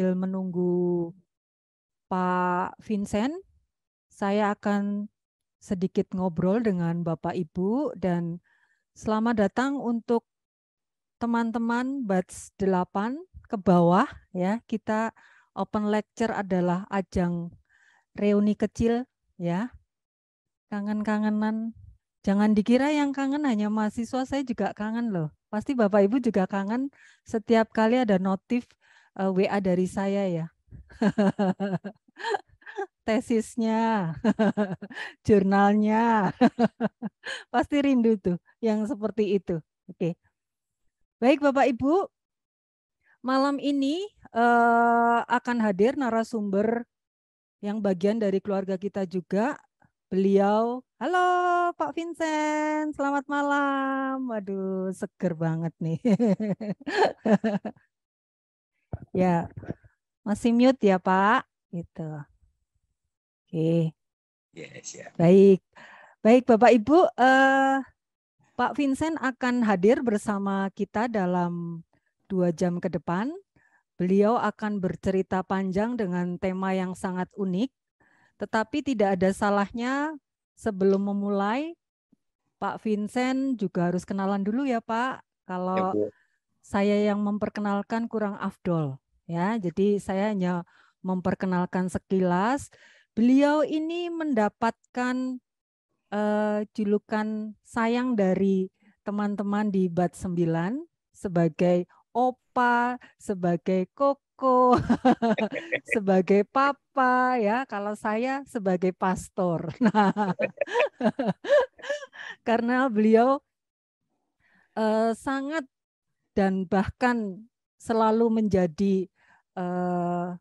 sambil menunggu Pak Vincent, saya akan sedikit ngobrol dengan Bapak Ibu dan selamat datang untuk teman-teman batch 8 ke bawah ya. Kita open lecture adalah ajang reuni kecil ya. Kangen-kangenan. Jangan dikira yang kangen hanya mahasiswa, saya juga kangen loh. Pasti Bapak Ibu juga kangen setiap kali ada notif uh, eh, WA dari saya ya. Tesisnya, jurnalnya. Pasti rindu tuh yang seperti itu. Oke. Okay. Baik Bapak Ibu, malam ini uh, akan hadir narasumber yang bagian dari keluarga kita juga. Beliau, halo Pak Vincent, selamat malam. Waduh, seger banget nih. Ya, masih mute ya Pak. Gitu. Oke. Yes, yeah. Baik, baik Bapak Ibu. Uh, Pak Vincent akan hadir bersama kita dalam dua jam ke depan. Beliau akan bercerita panjang dengan tema yang sangat unik, tetapi tidak ada salahnya sebelum memulai, Pak Vincent juga harus kenalan dulu ya Pak. Kalau ya, saya yang memperkenalkan kurang afdol ya. Jadi saya hanya memperkenalkan sekilas. Beliau ini mendapatkan uh, julukan sayang dari teman-teman di Bat 9 sebagai opa, sebagai koko, sebagai papa ya. Kalau saya sebagai pastor. Nah, karena beliau uh, sangat dan bahkan selalu menjadi uh,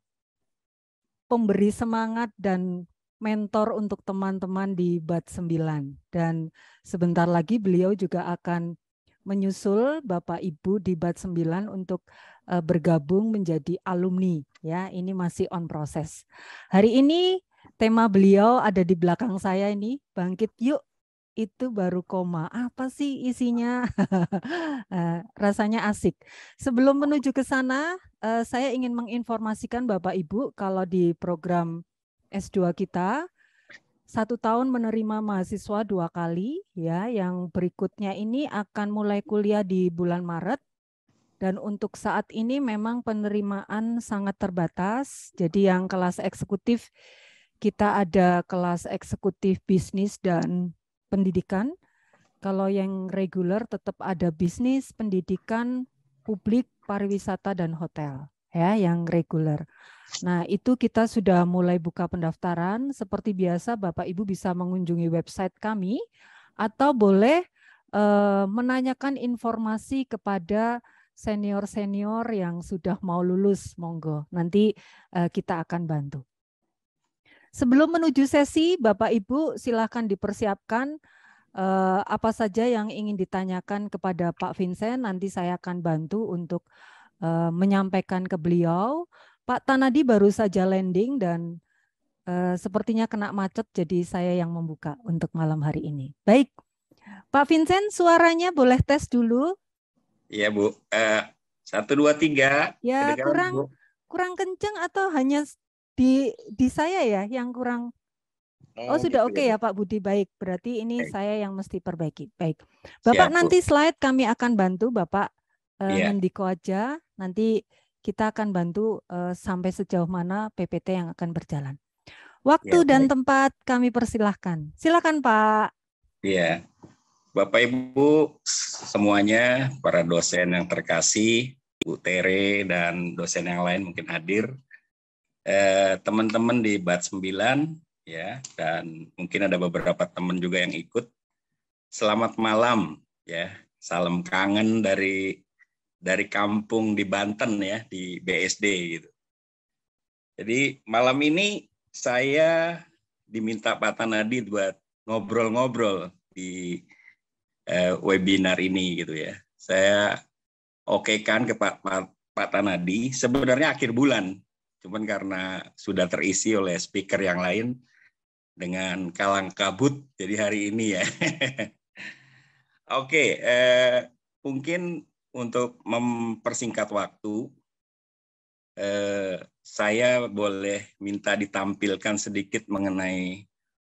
pemberi semangat dan mentor untuk teman-teman di BAT 9 dan sebentar lagi beliau juga akan menyusul Bapak Ibu di BAT 9 untuk uh, bergabung menjadi alumni ya ini masih on proses. Hari ini tema beliau ada di belakang saya ini bangkit yuk itu baru koma. Apa sih isinya? Eh, rasanya asik. Sebelum menuju ke sana, eh, saya ingin menginformasikan Bapak Ibu kalau di program S2 kita satu tahun menerima mahasiswa dua kali ya. Yang berikutnya ini akan mulai kuliah di bulan Maret dan untuk saat ini memang penerimaan sangat terbatas. Jadi yang kelas eksekutif kita ada kelas eksekutif bisnis dan pendidikan. Kalau yang reguler tetap ada bisnis, pendidikan, publik, pariwisata dan hotel ya yang reguler. Nah, itu kita sudah mulai buka pendaftaran. Seperti biasa Bapak Ibu bisa mengunjungi website kami atau boleh eh, menanyakan informasi kepada senior-senior yang sudah mau lulus monggo. Nanti eh, kita akan bantu. Sebelum menuju sesi, Bapak Ibu silahkan dipersiapkan eh, apa saja yang ingin ditanyakan kepada Pak Vincent. Nanti saya akan bantu untuk eh, menyampaikan ke beliau. Pak Tanadi baru saja landing dan eh, sepertinya kena macet, jadi saya yang membuka untuk malam hari ini. Baik, Pak Vincent, suaranya boleh tes dulu. Iya Bu, satu dua tiga. Ya kurang kurang kenceng atau hanya di di saya ya yang kurang Oh, oh sudah gitu oke okay ya. ya Pak Budi baik. Berarti ini baik. saya yang mesti perbaiki. Baik. Bapak Siap, nanti slide kami akan bantu Bapak yeah. Iya. aja. Nanti kita akan bantu uh, sampai sejauh mana PPT yang akan berjalan. Waktu yeah, dan baik. tempat kami persilahkan. Silakan Pak. Iya. Bapak Ibu semuanya, para dosen yang terkasih, Bu Tere dan dosen yang lain mungkin hadir. Eh, teman-teman eh, di Bat 9 ya dan mungkin ada beberapa teman juga yang ikut. Selamat malam ya. Salam kangen dari dari kampung di Banten ya di BSD gitu. Jadi malam ini saya diminta Pak Tanadi buat ngobrol-ngobrol di eh, webinar ini gitu ya. Saya oke kan ke Pak, Pak Pak Tanadi sebenarnya akhir bulan Cuman karena sudah terisi oleh speaker yang lain dengan kalang kabut, jadi hari ini ya. Oke, eh, mungkin untuk mempersingkat waktu, eh, saya boleh minta ditampilkan sedikit mengenai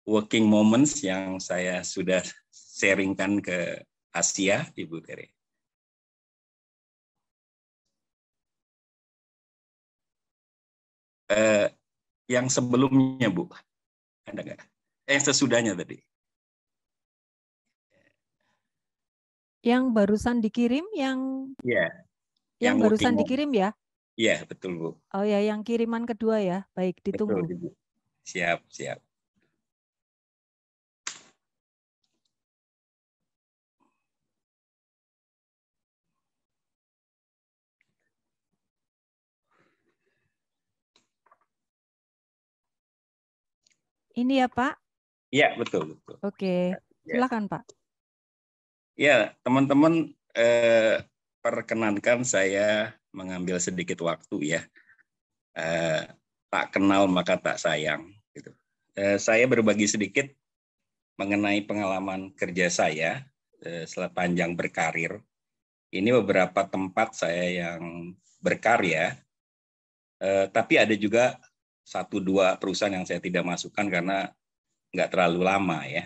working moments yang saya sudah sharingkan ke Asia, Ibu Tere. eh, yang sebelumnya, Bu? Ada nggak? Eh, yang sesudahnya tadi. Yang barusan dikirim, yang... ya Yang, yang barusan ultimo. dikirim ya? Iya, betul, Bu. Oh ya, yang kiriman kedua ya. Baik, ditunggu. Betul, Siap, siap. ini ya Pak? Iya betul betul. Oke, ya. silakan Pak. Ya teman-teman eh, perkenankan saya mengambil sedikit waktu ya. Eh, tak kenal maka tak sayang. Gitu. Eh, saya berbagi sedikit mengenai pengalaman kerja saya eh, panjang berkarir. Ini beberapa tempat saya yang berkarya, eh, tapi ada juga satu dua perusahaan yang saya tidak masukkan karena nggak terlalu lama ya.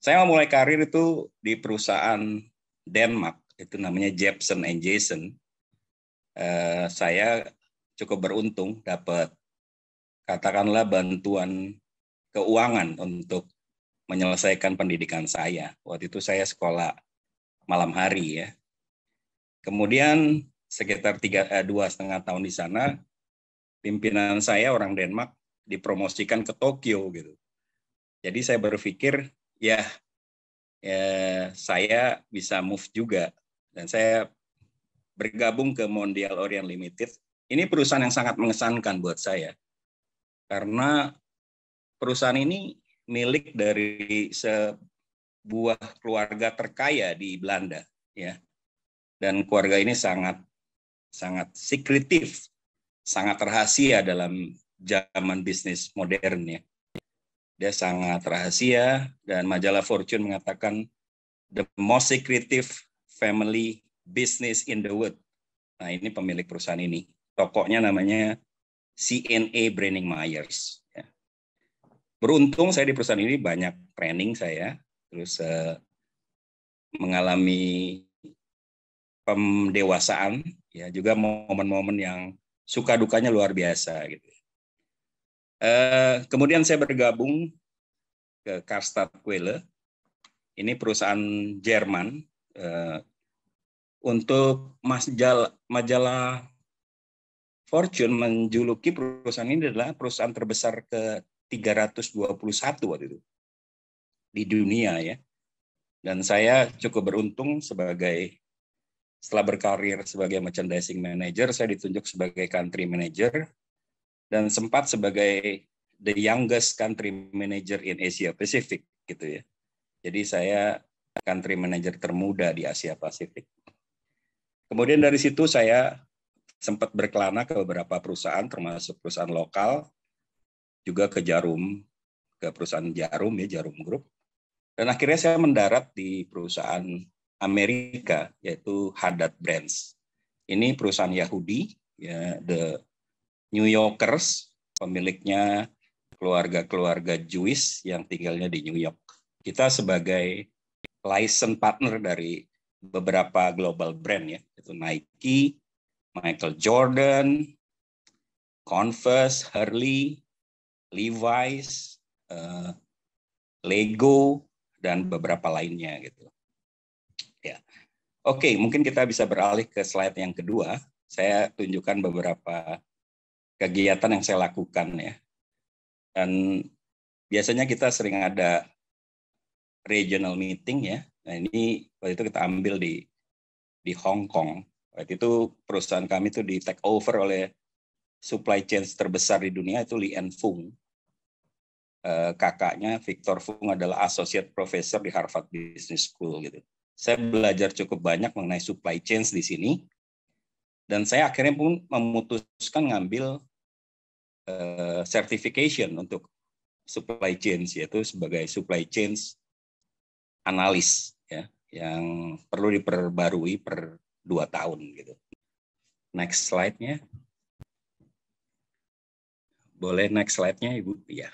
Saya mau mulai karir itu di perusahaan Denmark, itu namanya Jepson and Jason. Eh, saya cukup beruntung dapat katakanlah bantuan keuangan untuk menyelesaikan pendidikan saya. Waktu itu saya sekolah malam hari ya. Kemudian sekitar tiga eh, dua setengah tahun di sana pimpinan saya orang Denmark dipromosikan ke Tokyo gitu. Jadi saya berpikir ya, ya saya bisa move juga dan saya bergabung ke Mondial Orient Limited. Ini perusahaan yang sangat mengesankan buat saya karena perusahaan ini milik dari sebuah keluarga terkaya di Belanda ya. Dan keluarga ini sangat sangat sekretif sangat rahasia dalam zaman bisnis modern ya. Dia sangat rahasia dan majalah Fortune mengatakan the most secretive family business in the world. Nah, ini pemilik perusahaan ini. Tokonya namanya CNA Branding Myers. Ya. Beruntung saya di perusahaan ini banyak training saya, terus uh, mengalami pendewasaan, ya juga momen-momen yang suka dukanya luar biasa gitu. Uh, kemudian saya bergabung ke Karstadt Quelle. Ini perusahaan Jerman uh, untuk majalah, majalah Fortune menjuluki perusahaan ini adalah perusahaan terbesar ke 321 waktu itu di dunia ya. Dan saya cukup beruntung sebagai setelah berkarir sebagai merchandising manager, saya ditunjuk sebagai country manager dan sempat sebagai the youngest country manager in Asia Pacific gitu ya. Jadi saya country manager termuda di Asia Pasifik. Kemudian dari situ saya sempat berkelana ke beberapa perusahaan termasuk perusahaan lokal juga ke Jarum, ke perusahaan Jarum ya Jarum Group. Dan akhirnya saya mendarat di perusahaan Amerika yaitu Hadad Brands. Ini perusahaan Yahudi, ya, The New Yorkers, pemiliknya keluarga-keluarga Jewish yang tinggalnya di New York. Kita sebagai license partner dari beberapa global brand ya, itu Nike, Michael Jordan, Converse, Hurley, Levi's, uh, Lego dan beberapa lainnya gitu. Oke, okay, mungkin kita bisa beralih ke slide yang kedua. Saya tunjukkan beberapa kegiatan yang saya lakukan ya. Dan biasanya kita sering ada regional meeting ya. Nah ini waktu itu kita ambil di di Hong Kong. Waktu itu perusahaan kami itu di take over oleh supply chain terbesar di dunia itu Li Fung. Eh, kakaknya Victor Fung adalah associate professor di Harvard Business School gitu saya belajar cukup banyak mengenai supply chain di sini. Dan saya akhirnya pun memutuskan ngambil uh, certification untuk supply chains yaitu sebagai supply chains analis ya yang perlu diperbarui per dua tahun gitu. Next slide-nya. Boleh next slide-nya Ibu? Ya.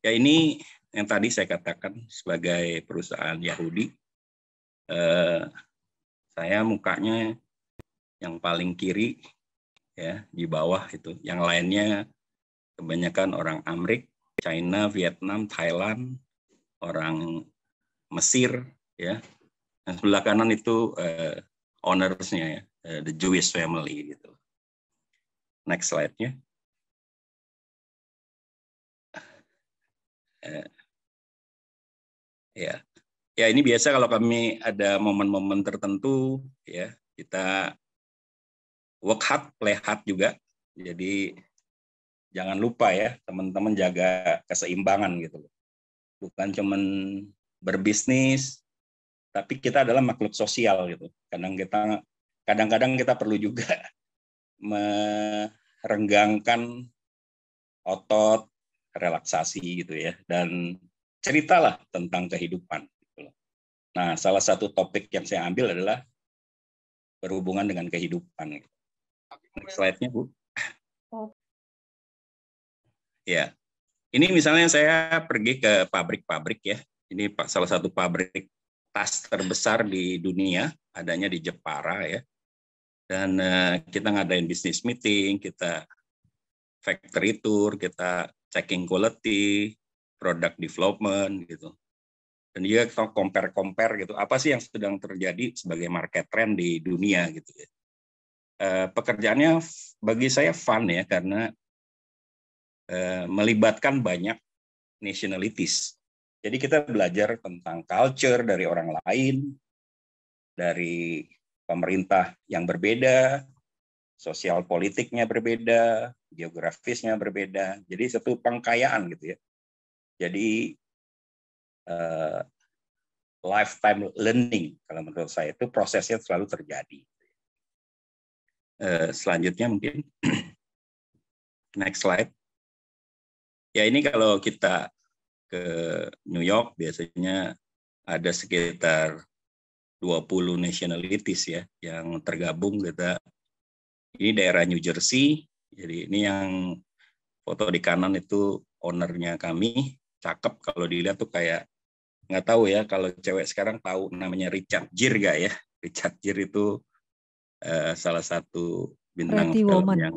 Ya ini yang tadi saya katakan sebagai perusahaan Yahudi Eh, saya mukanya yang paling kiri ya di bawah itu. Yang lainnya kebanyakan orang Amrik, China, Vietnam, Thailand, orang Mesir ya. Yang sebelah kanan itu eh, ownersnya ya, eh, the Jewish family gitu. Next slide-nya. Eh, ya ya ini biasa kalau kami ada momen-momen tertentu ya kita work hard, play hard juga. Jadi jangan lupa ya teman-teman jaga keseimbangan gitu loh. Bukan cuman berbisnis, tapi kita adalah makhluk sosial gitu. Kadang kita kadang-kadang kita perlu juga merenggangkan otot, relaksasi gitu ya dan ceritalah tentang kehidupan. Nah, salah satu topik yang saya ambil adalah berhubungan dengan kehidupan. slide-nya, Bu. Oh. Ya. Ini misalnya saya pergi ke pabrik-pabrik ya. Ini salah satu pabrik tas terbesar di dunia, adanya di Jepara ya. Dan eh, kita ngadain bisnis meeting, kita factory tour, kita checking quality, product development gitu dan juga dia compare-compare gitu apa sih yang sedang terjadi sebagai market trend di dunia gitu ya. Eh, pekerjaannya bagi saya fun ya karena eh, melibatkan banyak nationalities. Jadi kita belajar tentang culture dari orang lain, dari pemerintah yang berbeda, sosial politiknya berbeda, geografisnya berbeda. Jadi satu pengkayaan gitu ya. Jadi Eh, lifetime learning kalau menurut saya itu prosesnya selalu terjadi. Uh, selanjutnya mungkin next slide. Ya ini kalau kita ke New York biasanya ada sekitar 20 nationalities ya yang tergabung kita ini daerah New Jersey jadi ini yang foto di kanan itu ownernya kami cakep kalau dilihat tuh kayak nggak tahu ya kalau cewek sekarang tahu namanya Richard Gere gak ya Richard Gere itu uh, salah satu bintang Pretty film woman. yang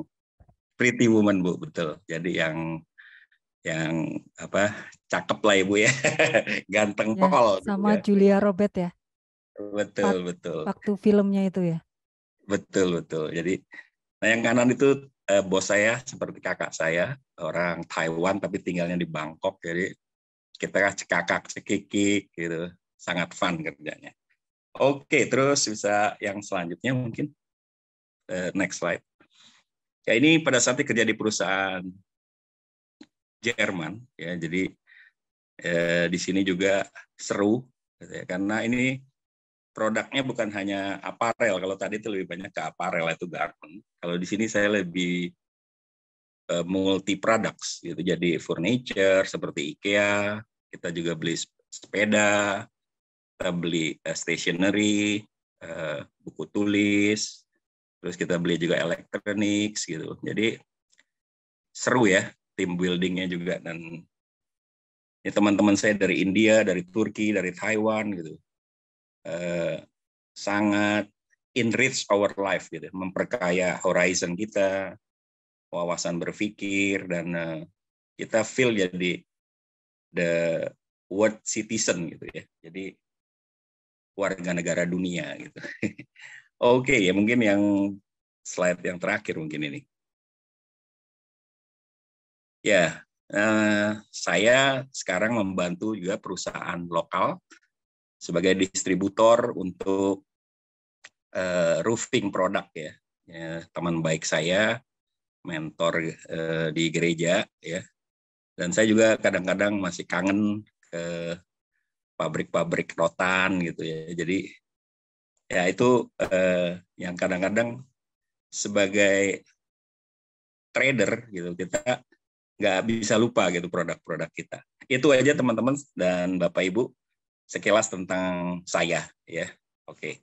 Pretty Woman bu betul jadi yang yang apa cakep lah ibu ya, ya. ganteng ya, pol gitu sama ya. Julia Robert ya betul Pak, betul waktu filmnya itu ya betul betul jadi nah yang kanan itu uh, bos saya seperti kakak saya orang Taiwan tapi tinggalnya di Bangkok jadi kita cekakak cekiki gitu sangat fun kerjanya oke okay, terus bisa yang selanjutnya mungkin uh, next slide ya ini pada saat kerja di perusahaan Jerman ya jadi eh, di sini juga seru gitu ya, karena ini produknya bukan hanya aparel kalau tadi itu lebih banyak ke aparel itu garment kalau di sini saya lebih eh, multi products gitu jadi furniture seperti IKEA kita juga beli sepeda, kita beli uh, stationery, eh, buku tulis, terus kita beli juga elektronik gitu. Jadi seru ya tim buildingnya juga dan ini ya teman-teman saya dari India, dari Turki, dari Taiwan gitu eh, sangat enrich our life gitu, ya, memperkaya horizon kita, wawasan berpikir dan kita feel jadi the world citizen gitu ya. Jadi warga negara dunia gitu. Oke, okay, ya mungkin yang slide yang terakhir mungkin ini. Ya, uh, saya sekarang membantu juga perusahaan lokal sebagai distributor untuk uh, roofing produk ya. ya. Teman baik saya, mentor uh, di gereja ya, dan saya juga kadang-kadang masih kangen ke pabrik-pabrik rotan gitu ya. Jadi ya itu eh, yang kadang-kadang sebagai trader gitu kita nggak bisa lupa gitu produk-produk kita. Itu aja teman-teman dan Bapak Ibu sekilas tentang saya ya. Oke.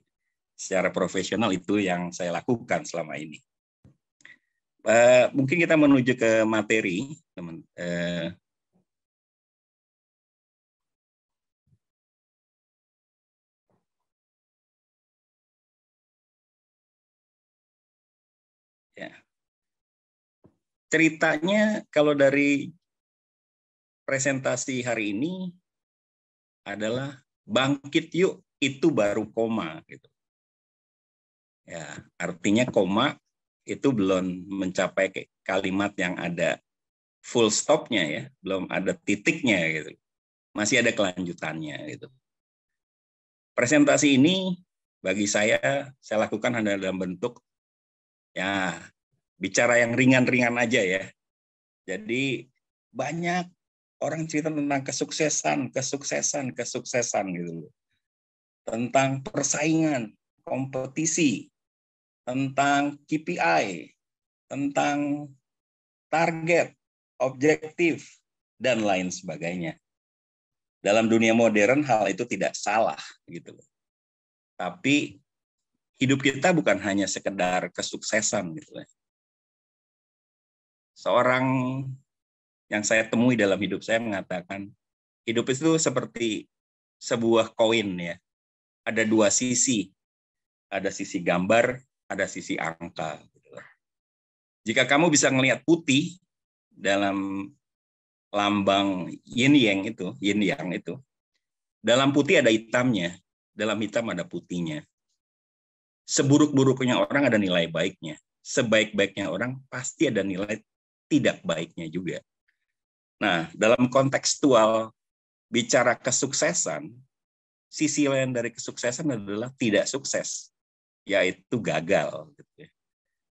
Secara profesional itu yang saya lakukan selama ini. Eh, mungkin kita menuju ke materi, teman. Uh, ya. Ceritanya kalau dari presentasi hari ini adalah bangkit yuk itu baru koma gitu. Ya, artinya koma itu belum mencapai kalimat yang ada full stopnya ya, belum ada titiknya gitu. Masih ada kelanjutannya gitu. Presentasi ini bagi saya saya lakukan hanya dalam bentuk ya bicara yang ringan-ringan aja ya. Jadi banyak orang cerita tentang kesuksesan, kesuksesan, kesuksesan gitu loh. Tentang persaingan, kompetisi, tentang KPI, tentang target, objektif, dan lain sebagainya. Dalam dunia modern hal itu tidak salah gitu loh. Tapi hidup kita bukan hanya sekedar kesuksesan gitu loh. Seorang yang saya temui dalam hidup saya mengatakan hidup itu seperti sebuah koin ya. Ada dua sisi. Ada sisi gambar, ada sisi angka. Gitu Jika kamu bisa melihat putih dalam lambang yin yang itu, yin yang itu, dalam putih ada hitamnya, dalam hitam ada putihnya. Seburuk-buruknya orang ada nilai baiknya, sebaik-baiknya orang pasti ada nilai tidak baiknya juga. Nah, dalam kontekstual bicara kesuksesan, sisi lain dari kesuksesan adalah tidak sukses yaitu gagal. Gitu ya.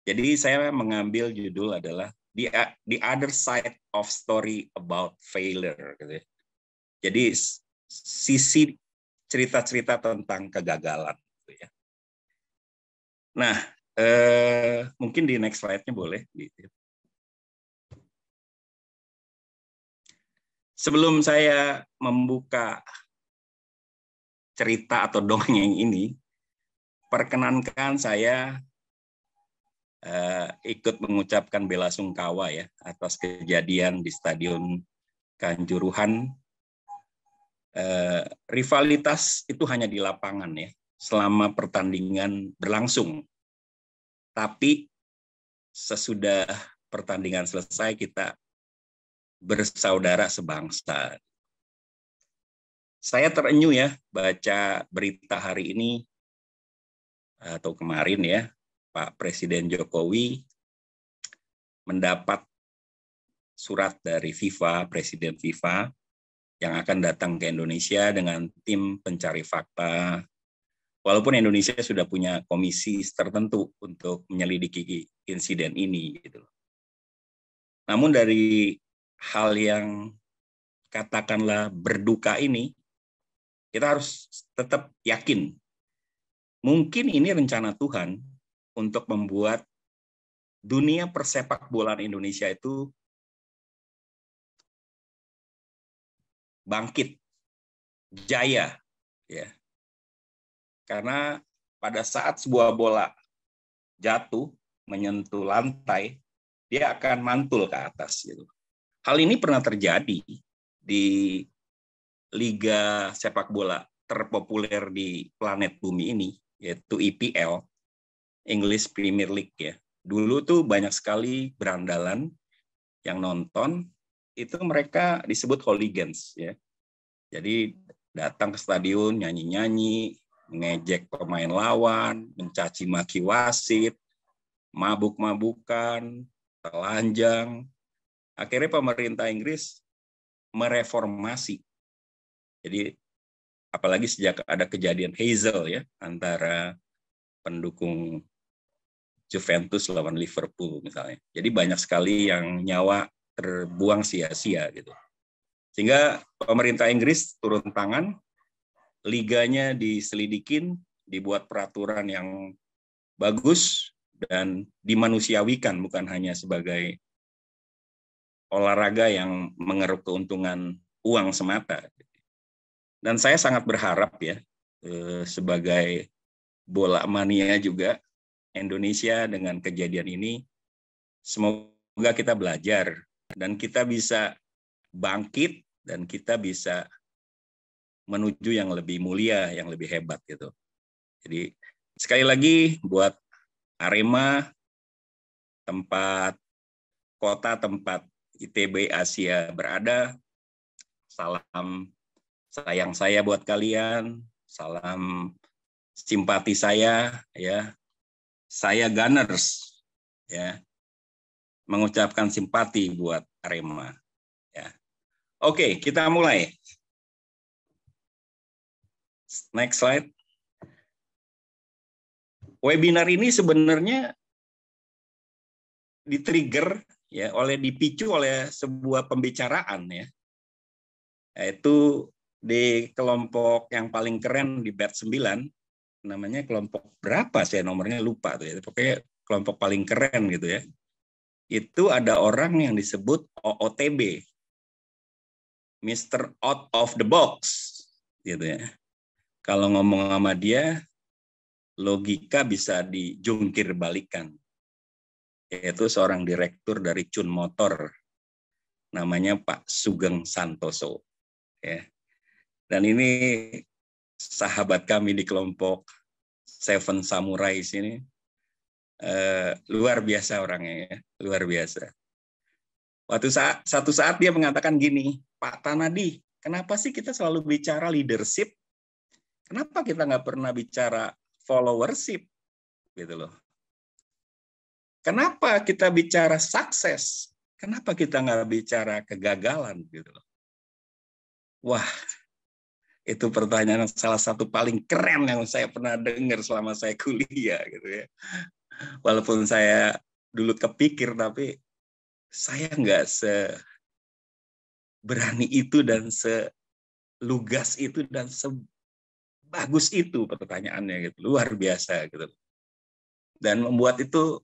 Jadi saya mengambil judul adalah the the other side of story about failure. Gitu ya. Jadi sisi cerita-cerita tentang kegagalan. Gitu ya. Nah, eh, mungkin di next slide-nya boleh. Sebelum saya membuka cerita atau dongeng ini, perkenankan saya uh, ikut mengucapkan bela sungkawa ya atas kejadian di Stadion Kanjuruhan. Uh, rivalitas itu hanya di lapangan ya, selama pertandingan berlangsung. Tapi sesudah pertandingan selesai kita bersaudara sebangsa. Saya terenyuh ya baca berita hari ini atau kemarin ya Pak Presiden Jokowi mendapat surat dari FIFA, Presiden FIFA yang akan datang ke Indonesia dengan tim pencari fakta. Walaupun Indonesia sudah punya komisi tertentu untuk menyelidiki insiden ini gitu Namun dari hal yang katakanlah berduka ini kita harus tetap yakin Mungkin ini rencana Tuhan untuk membuat dunia persepak bolaan Indonesia itu bangkit, jaya, ya. Karena pada saat sebuah bola jatuh menyentuh lantai, dia akan mantul ke atas gitu. Hal ini pernah terjadi di liga sepak bola terpopuler di planet bumi ini yaitu EPL English Premier League ya dulu tuh banyak sekali berandalan yang nonton itu mereka disebut hooligans ya jadi datang ke stadion nyanyi-nyanyi ngejek pemain lawan mencaci maki wasit mabuk-mabukan telanjang akhirnya pemerintah Inggris mereformasi jadi apalagi sejak ada kejadian Hazel ya antara pendukung Juventus lawan Liverpool misalnya. Jadi banyak sekali yang nyawa terbuang sia-sia gitu. Sehingga pemerintah Inggris turun tangan, liganya diselidikin, dibuat peraturan yang bagus dan dimanusiawikan bukan hanya sebagai olahraga yang mengeruk keuntungan uang semata. Dan saya sangat berharap ya eh, sebagai bola mania juga Indonesia dengan kejadian ini semoga kita belajar dan kita bisa bangkit dan kita bisa menuju yang lebih mulia, yang lebih hebat gitu. Jadi sekali lagi buat Arema tempat kota tempat ITB Asia berada salam sayang saya buat kalian, salam simpati saya ya. Saya Gunners ya. Mengucapkan simpati buat Arema ya. Oke, kita mulai. Next slide. Webinar ini sebenarnya ditrigger ya oleh dipicu oleh sebuah pembicaraan ya yaitu di kelompok yang paling keren di batch 9 namanya kelompok berapa sih ya, nomornya lupa tuh ya pokoknya kelompok paling keren gitu ya itu ada orang yang disebut OOTB Mr. Out of the Box gitu ya kalau ngomong sama dia logika bisa dijungkir balikan yaitu seorang direktur dari Chun Motor namanya Pak Sugeng Santoso ya dan ini sahabat kami di kelompok Seven Samurai sini eh, luar biasa orangnya ya, luar biasa. Waktu saat, satu saat dia mengatakan gini, Pak Tanadi, kenapa sih kita selalu bicara leadership? Kenapa kita nggak pernah bicara followership? Gitu loh. Kenapa kita bicara sukses? Kenapa kita nggak bicara kegagalan? Gitu loh. Wah, itu pertanyaan yang salah satu paling keren yang saya pernah dengar selama saya kuliah gitu ya. Walaupun saya dulu kepikir tapi saya nggak se berani itu dan selugas itu dan sebagus itu pertanyaannya gitu luar biasa gitu dan membuat itu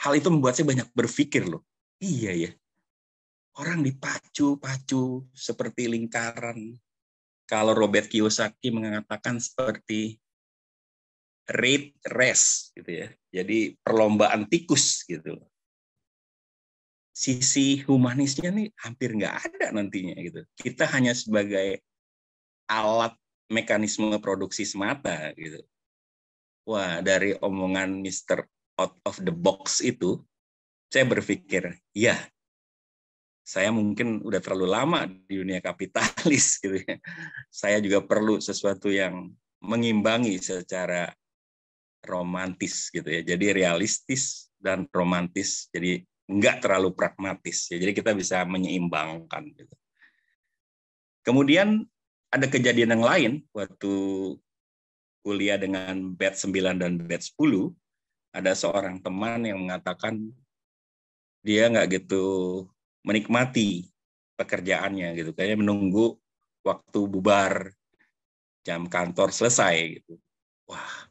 hal itu membuat saya banyak berpikir loh iya ya orang dipacu-pacu seperti lingkaran kalau Robert Kiyosaki mengatakan seperti rate race gitu ya. Jadi perlombaan tikus gitu. Sisi humanisnya nih hampir nggak ada nantinya gitu. Kita hanya sebagai alat mekanisme produksi semata gitu. Wah, dari omongan Mr. Out of the Box itu, saya berpikir, ya saya mungkin udah terlalu lama di dunia kapitalis gitu ya. Saya juga perlu sesuatu yang mengimbangi secara romantis gitu ya. Jadi realistis dan romantis. Jadi nggak terlalu pragmatis ya. Jadi kita bisa menyeimbangkan gitu. Kemudian ada kejadian yang lain waktu kuliah dengan bed 9 dan bed 10 ada seorang teman yang mengatakan dia nggak gitu menikmati pekerjaannya gitu kayaknya menunggu waktu bubar jam kantor selesai gitu wah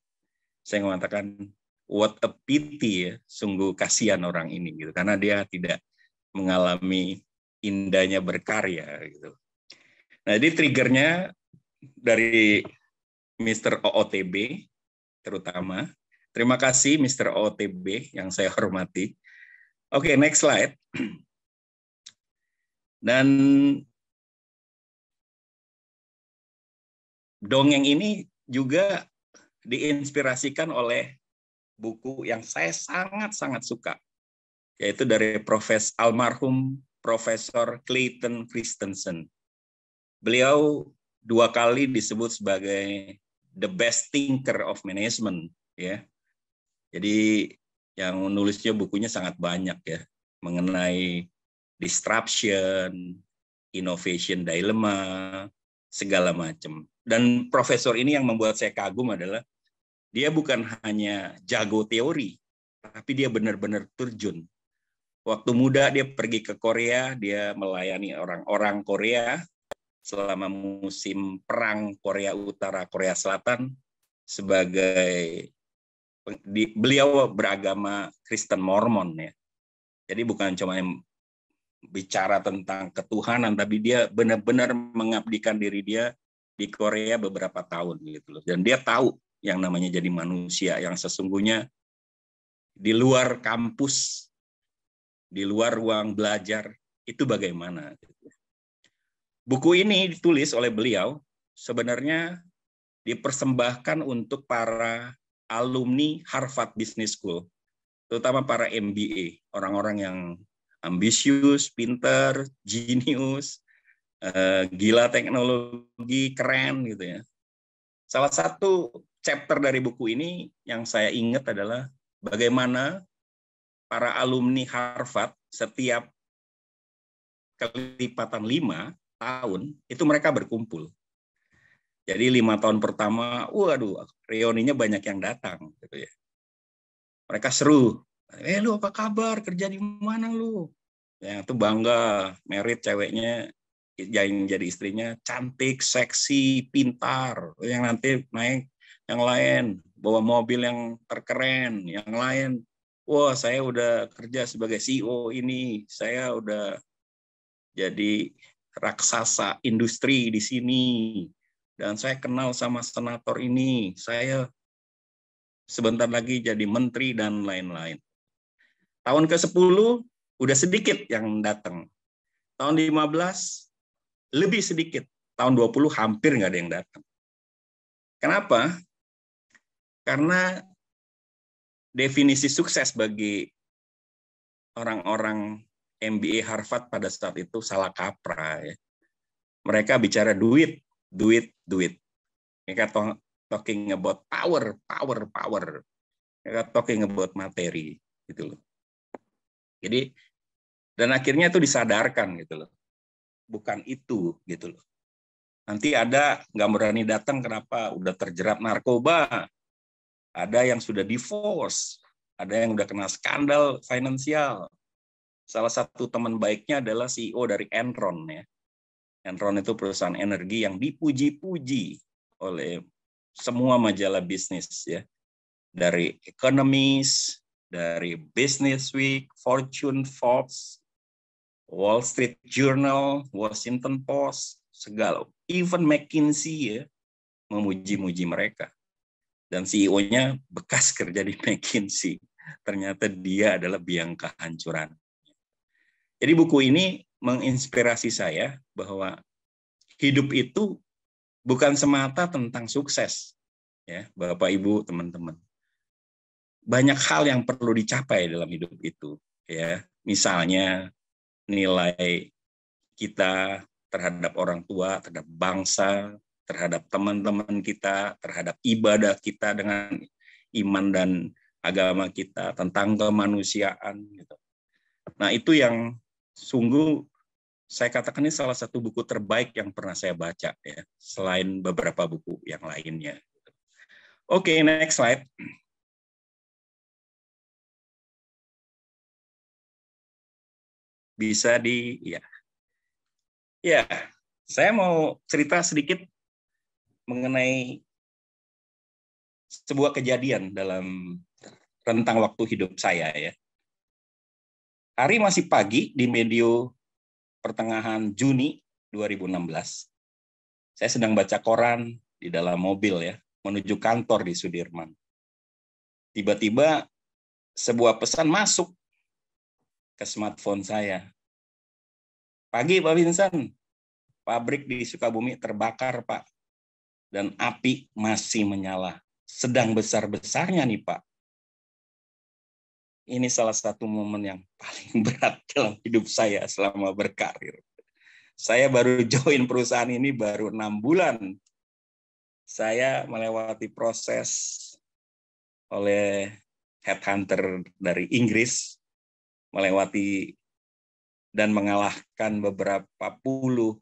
saya mengatakan what a pity ya sungguh kasihan orang ini gitu karena dia tidak mengalami indahnya berkarya gitu nah jadi triggernya dari Mr. OOTB terutama terima kasih Mr. OOTB yang saya hormati oke okay, next slide Dan dongeng ini juga diinspirasikan oleh buku yang saya sangat-sangat suka, yaitu dari Profes almarhum Profesor Clayton Christensen. Beliau dua kali disebut sebagai the best thinker of management, ya. Jadi yang menulisnya bukunya sangat banyak ya mengenai disruption, innovation dilemma, segala macam. Dan profesor ini yang membuat saya kagum adalah dia bukan hanya jago teori, tapi dia benar-benar terjun. Waktu muda dia pergi ke Korea, dia melayani orang-orang Korea selama musim perang Korea Utara Korea Selatan sebagai beliau beragama Kristen Mormon ya. Jadi bukan cuma bicara tentang ketuhanan, tapi dia benar-benar mengabdikan diri dia di Korea beberapa tahun gitu loh. Dan dia tahu yang namanya jadi manusia yang sesungguhnya di luar kampus, di luar ruang belajar itu bagaimana. Gitu. Buku ini ditulis oleh beliau sebenarnya dipersembahkan untuk para alumni Harvard Business School, terutama para MBA, orang-orang yang ambisius, pinter, jenius, eh, gila teknologi, keren gitu ya. Salah satu chapter dari buku ini yang saya ingat adalah bagaimana para alumni Harvard setiap kelipatan lima tahun itu mereka berkumpul. Jadi lima tahun pertama, waduh, reuninya banyak yang datang gitu ya. Mereka seru eh lu apa kabar kerja di mana lu yang tuh bangga merit ceweknya yang jadi istrinya cantik seksi pintar yang nanti naik yang lain bawa mobil yang terkeren yang lain wah saya udah kerja sebagai CEO ini saya udah jadi raksasa industri di sini dan saya kenal sama senator ini saya sebentar lagi jadi menteri dan lain-lain Tahun ke-10 udah sedikit yang datang. Tahun 15 lebih sedikit. Tahun 20 hampir nggak ada yang datang. Kenapa? Karena definisi sukses bagi orang-orang MBA Harvard pada saat itu salah kaprah. Ya. Mereka bicara duit, duit, duit. Mereka talking about power, power, power. Mereka talking about materi gitu loh. Jadi dan akhirnya itu disadarkan gitu loh. Bukan itu gitu loh. Nanti ada nggak berani datang kenapa udah terjerat narkoba. Ada yang sudah divorce, ada yang udah kena skandal finansial. Salah satu teman baiknya adalah CEO dari Enron ya. Enron itu perusahaan energi yang dipuji-puji oleh semua majalah bisnis ya dari Economist, dari Business Week, Fortune, Forbes, Wall Street Journal, Washington Post, segala. Even McKinsey ya, memuji-muji mereka. Dan CEO-nya bekas kerja di McKinsey. Ternyata dia adalah biang kehancuran. Jadi buku ini menginspirasi saya bahwa hidup itu bukan semata tentang sukses. Ya, Bapak Ibu, teman-teman banyak hal yang perlu dicapai dalam hidup itu ya misalnya nilai kita terhadap orang tua terhadap bangsa terhadap teman-teman kita terhadap ibadah kita dengan iman dan agama kita tentang kemanusiaan gitu nah itu yang sungguh saya katakan ini salah satu buku terbaik yang pernah saya baca ya selain beberapa buku yang lainnya gitu. oke okay, next slide bisa di ya. Ya, saya mau cerita sedikit mengenai sebuah kejadian dalam rentang waktu hidup saya ya. Hari masih pagi di medio pertengahan Juni 2016. Saya sedang baca koran di dalam mobil ya, menuju kantor di Sudirman. Tiba-tiba sebuah pesan masuk ke smartphone saya. Pagi Pak Vincent, pabrik di Sukabumi terbakar Pak. Dan api masih menyala. Sedang besar-besarnya nih Pak. Ini salah satu momen yang paling berat dalam hidup saya selama berkarir. Saya baru join perusahaan ini baru enam bulan. Saya melewati proses oleh headhunter dari Inggris melewati dan mengalahkan beberapa puluh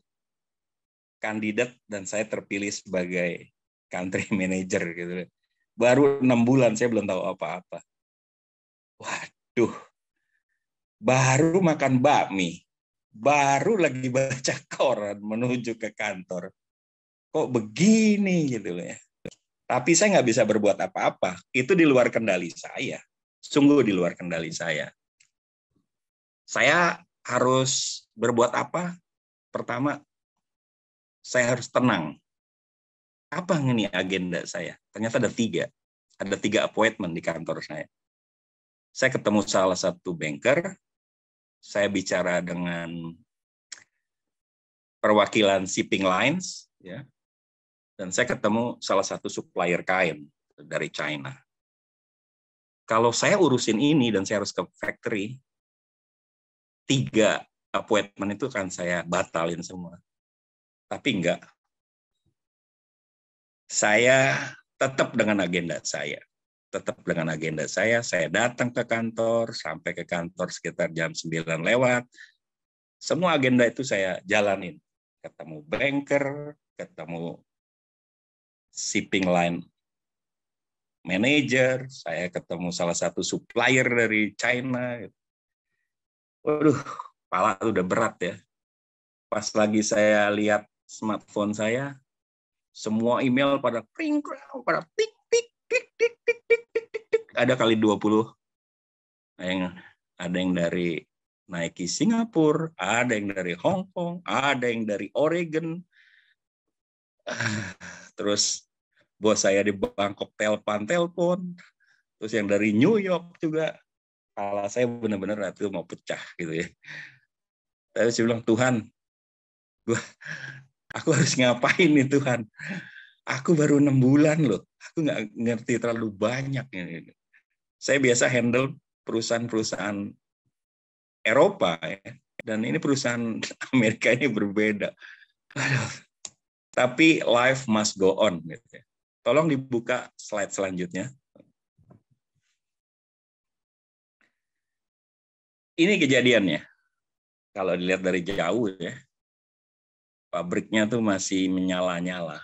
kandidat dan saya terpilih sebagai country manager gitu. Baru enam bulan saya belum tahu apa-apa. Waduh, baru makan bakmi, baru lagi baca koran menuju ke kantor. Kok begini gitu ya. Tapi saya nggak bisa berbuat apa-apa. Itu di luar kendali saya. Sungguh di luar kendali saya. Saya harus berbuat apa? Pertama, saya harus tenang. Apa ini agenda saya? Ternyata ada tiga. Ada tiga appointment di kantor saya. Saya ketemu salah satu banker, saya bicara dengan perwakilan shipping lines, ya, dan saya ketemu salah satu supplier kain dari China. Kalau saya urusin ini dan saya harus ke factory, tiga appointment itu kan saya batalin semua. Tapi enggak. Saya tetap dengan agenda saya. Tetap dengan agenda saya, saya datang ke kantor, sampai ke kantor sekitar jam 9 lewat. Semua agenda itu saya jalanin. Ketemu banker, ketemu shipping line manager, saya ketemu salah satu supplier dari China. Gitu waduh, pala udah berat ya. Pas lagi saya lihat smartphone saya, semua email pada kring pada tik tik tik tik tik tik tik tik tik ada kali 20. Ada yang ada yang dari Nike Singapura, ada yang dari Hong Kong, ada yang dari Oregon. Terus bos saya di Bangkok telepon telepon. Terus yang dari New York juga kepala saya benar-benar itu mau pecah gitu ya. Tapi saya bilang Tuhan, gua aku harus ngapain nih Tuhan? Aku baru enam bulan loh, aku nggak ngerti terlalu banyak. ini. Saya biasa handle perusahaan-perusahaan Eropa ya, dan ini perusahaan Amerika ini berbeda. Aduh. Tapi life must go on. Gitu ya. Tolong dibuka slide selanjutnya. ini kejadiannya. Kalau dilihat dari jauh ya, pabriknya tuh masih menyala-nyala.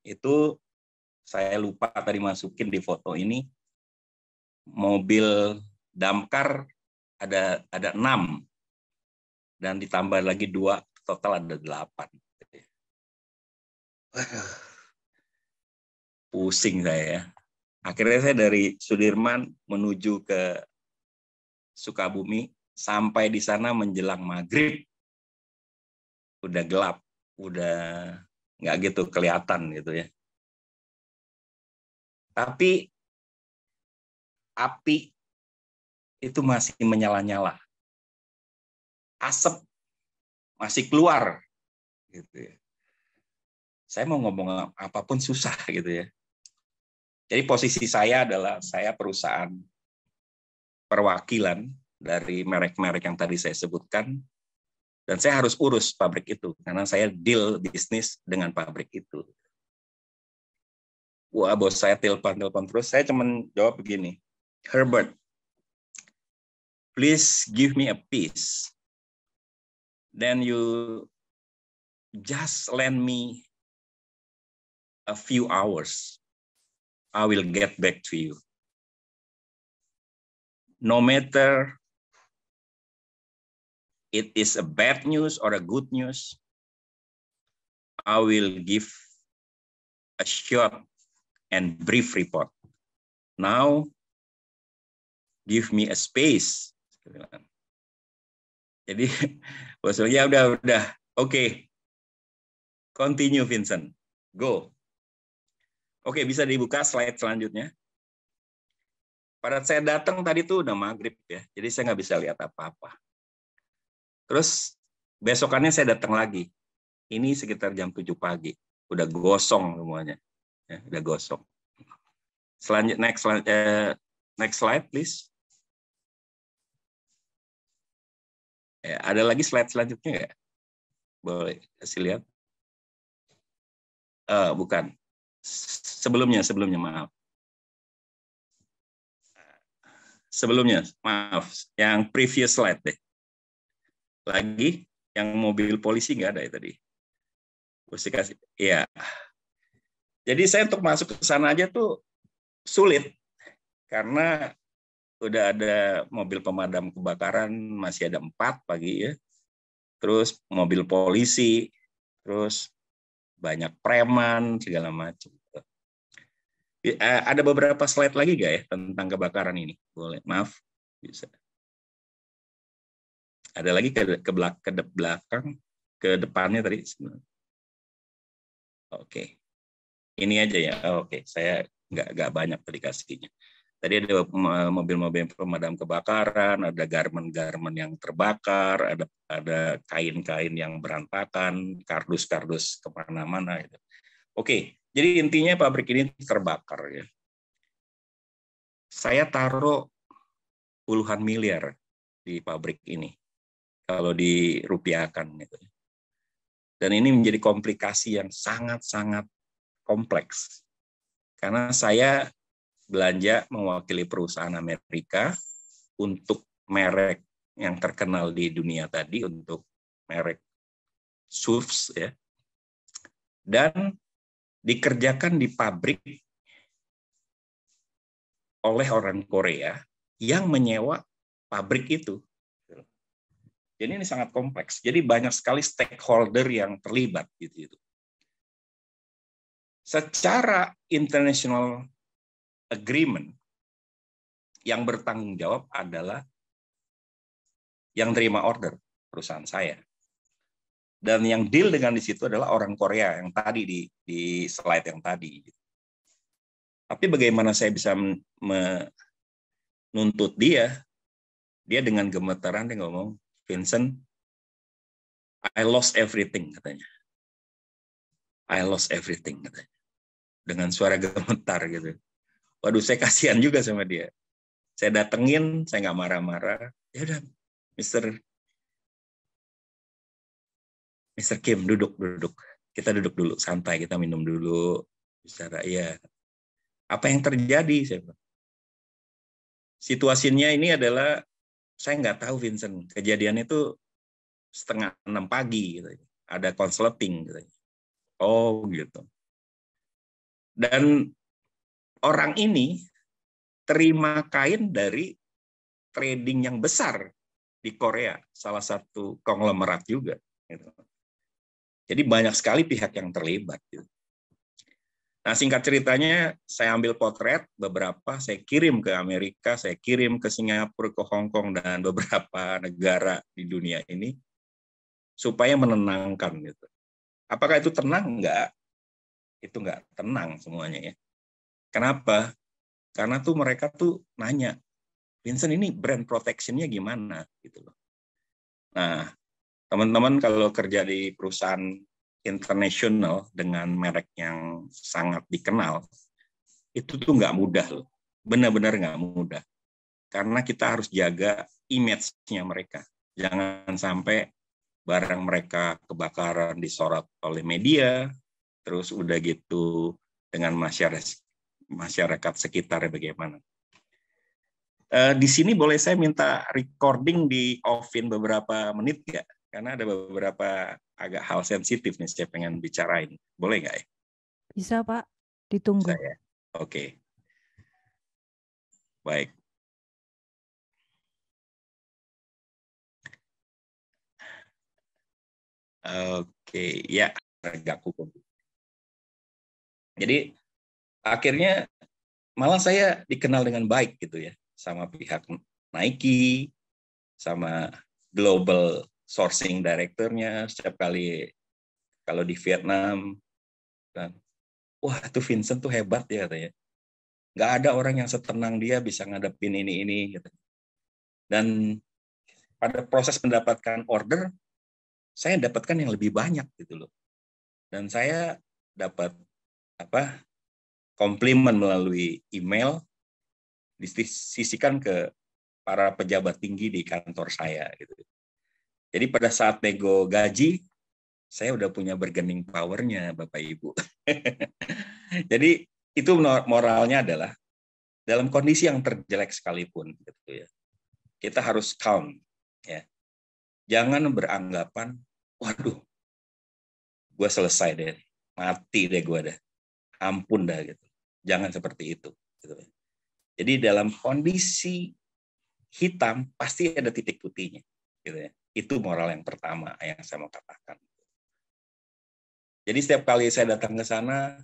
Itu saya lupa tadi masukin di foto ini mobil damkar ada ada enam dan ditambah lagi dua total ada delapan. Pusing saya. Ya. Akhirnya saya dari Sudirman menuju ke Sukabumi sampai di sana menjelang maghrib udah gelap, udah nggak gitu kelihatan gitu ya. Tapi api itu masih menyala-nyala. Asap masih keluar gitu ya. Saya mau ngomong apapun susah gitu ya. Jadi posisi saya adalah saya perusahaan perwakilan dari merek-merek yang tadi saya sebutkan dan saya harus urus pabrik itu karena saya deal bisnis dengan pabrik itu. Wah, bos saya telepon-telepon terus, saya cuman jawab begini, Herbert, please give me a piece. Then you just lend me a few hours. I will get back to you no matter it is a bad news or a good news, I will give a short and brief report. Now, give me a space. Jadi, bosnya udah udah oke. Okay. Continue Vincent, go. Oke, okay, bisa dibuka slide selanjutnya pada saya datang tadi tuh udah maghrib ya, jadi saya nggak bisa lihat apa-apa. Terus besokannya saya datang lagi. Ini sekitar jam 7 pagi. Udah gosong semuanya. Ya, udah gosong. Selanjut next slide, eh, next slide please. Ya, ada lagi slide selanjutnya nggak? Boleh kasih lihat. Uh, bukan. Sebelumnya, sebelumnya maaf. sebelumnya, maaf, yang previous slide deh. Lagi, yang mobil polisi nggak ada ya tadi. Mesti kasih, iya. Jadi saya untuk masuk ke sana aja tuh sulit karena udah ada mobil pemadam kebakaran masih ada empat pagi ya. Terus mobil polisi, terus banyak preman segala macam. Iya, eh, ada beberapa slide lagi gak ya tentang kebakaran ini? Boleh, maaf. Bisa. Ada lagi ke, ke, belak, ke belakang, ke depannya tadi. Oke. Okay. Ini aja ya. Oke, okay. saya nggak nggak banyak tadi kasihnya. Tadi ada mobil-mobil pemadam kebakaran, ada garmen-garmen yang terbakar, ada ada kain-kain yang berantakan, kardus-kardus kemana-mana. Gitu. Oke, jadi intinya pabrik ini terbakar ya. Saya taruh puluhan miliar di pabrik ini kalau dirupiahkan gitu. Ya. Dan ini menjadi komplikasi yang sangat-sangat kompleks. Karena saya belanja mewakili perusahaan Amerika untuk merek yang terkenal di dunia tadi untuk merek SUVs ya. Dan dikerjakan di pabrik oleh orang Korea yang menyewa pabrik itu. Jadi ini sangat kompleks. Jadi banyak sekali stakeholder yang terlibat gitu. itu Secara international agreement yang bertanggung jawab adalah yang terima order perusahaan saya dan yang deal dengan di situ adalah orang Korea yang tadi di di slide yang tadi. Tapi bagaimana saya bisa menuntut dia? Dia dengan gemeteran dia ngomong, Vincent, I lost everything katanya. I lost everything katanya. Dengan suara gemetar gitu. Waduh, saya kasihan juga sama dia. Saya datengin, saya nggak marah-marah. Ya udah, Mister Mr. Kim duduk duduk kita duduk dulu santai kita minum dulu bicara ya apa yang terjadi saya situasinya ini adalah saya nggak tahu Vincent kejadian itu setengah enam pagi gitu. ada konsleting gitu. oh gitu dan orang ini terima kain dari trading yang besar di Korea salah satu konglomerat juga gitu. Jadi banyak sekali pihak yang terlibat. Gitu. Nah singkat ceritanya, saya ambil potret beberapa, saya kirim ke Amerika, saya kirim ke Singapura, ke Hong Kong, dan beberapa negara di dunia ini, supaya menenangkan. gitu. Apakah itu tenang? Enggak. Itu enggak tenang semuanya ya. Kenapa? Karena tuh mereka tuh nanya, Vincent ini brand protectionnya gimana gitu loh. Nah, Teman-teman kalau kerja di perusahaan internasional dengan merek yang sangat dikenal, itu tuh nggak mudah loh. Benar-benar nggak mudah. Karena kita harus jaga image-nya mereka. Jangan sampai barang mereka kebakaran disorot oleh media, terus udah gitu dengan masyarakat masyarakat sekitar bagaimana. Eh, di sini boleh saya minta recording di offin beberapa menit nggak? Karena ada beberapa agak hal sensitif nih saya pengen bicarain. Boleh nggak ya? Bisa Pak, ditunggu. ya? Oke. Baik. Oke, ya tergaku. hukum. Jadi akhirnya malah saya dikenal dengan baik gitu ya sama pihak Nike, sama global sourcing directornya setiap kali kalau di Vietnam dan wah tuh Vincent tuh hebat ya katanya nggak ada orang yang setenang dia bisa ngadepin ini ini gitu dan pada proses mendapatkan order saya dapatkan yang lebih banyak gitu loh dan saya dapat apa komplimen melalui email disisikan ke para pejabat tinggi di kantor saya gitu jadi pada saat nego gaji, saya udah punya bargaining powernya, Bapak Ibu. Jadi itu moralnya adalah dalam kondisi yang terjelek sekalipun, gitu ya, kita harus calm, ya. Jangan beranggapan, waduh, gue selesai deh, mati deh gue deh, ampun dah gitu. Jangan seperti itu. Gitu. Ya. Jadi dalam kondisi hitam pasti ada titik putihnya, gitu ya. Itu moral yang pertama yang saya mau katakan. Jadi setiap kali saya datang ke sana,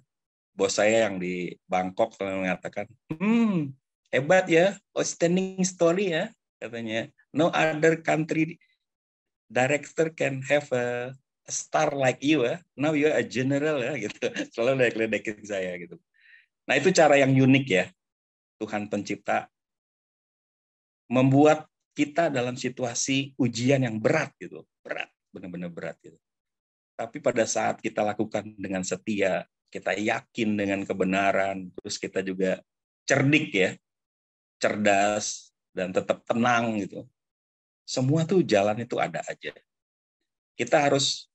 bos saya yang di Bangkok selalu mengatakan, hmm, hebat ya, outstanding story ya, katanya. No other country director can have a star like you ya. Now you are a general ya gitu. Selalu ledek ledekin saya gitu. Nah, itu cara yang unik ya. Tuhan pencipta membuat kita dalam situasi ujian yang berat gitu, berat, benar-benar berat gitu. Tapi pada saat kita lakukan dengan setia, kita yakin dengan kebenaran, terus kita juga cerdik ya, cerdas dan tetap tenang gitu. Semua tuh jalan itu ada aja. Kita harus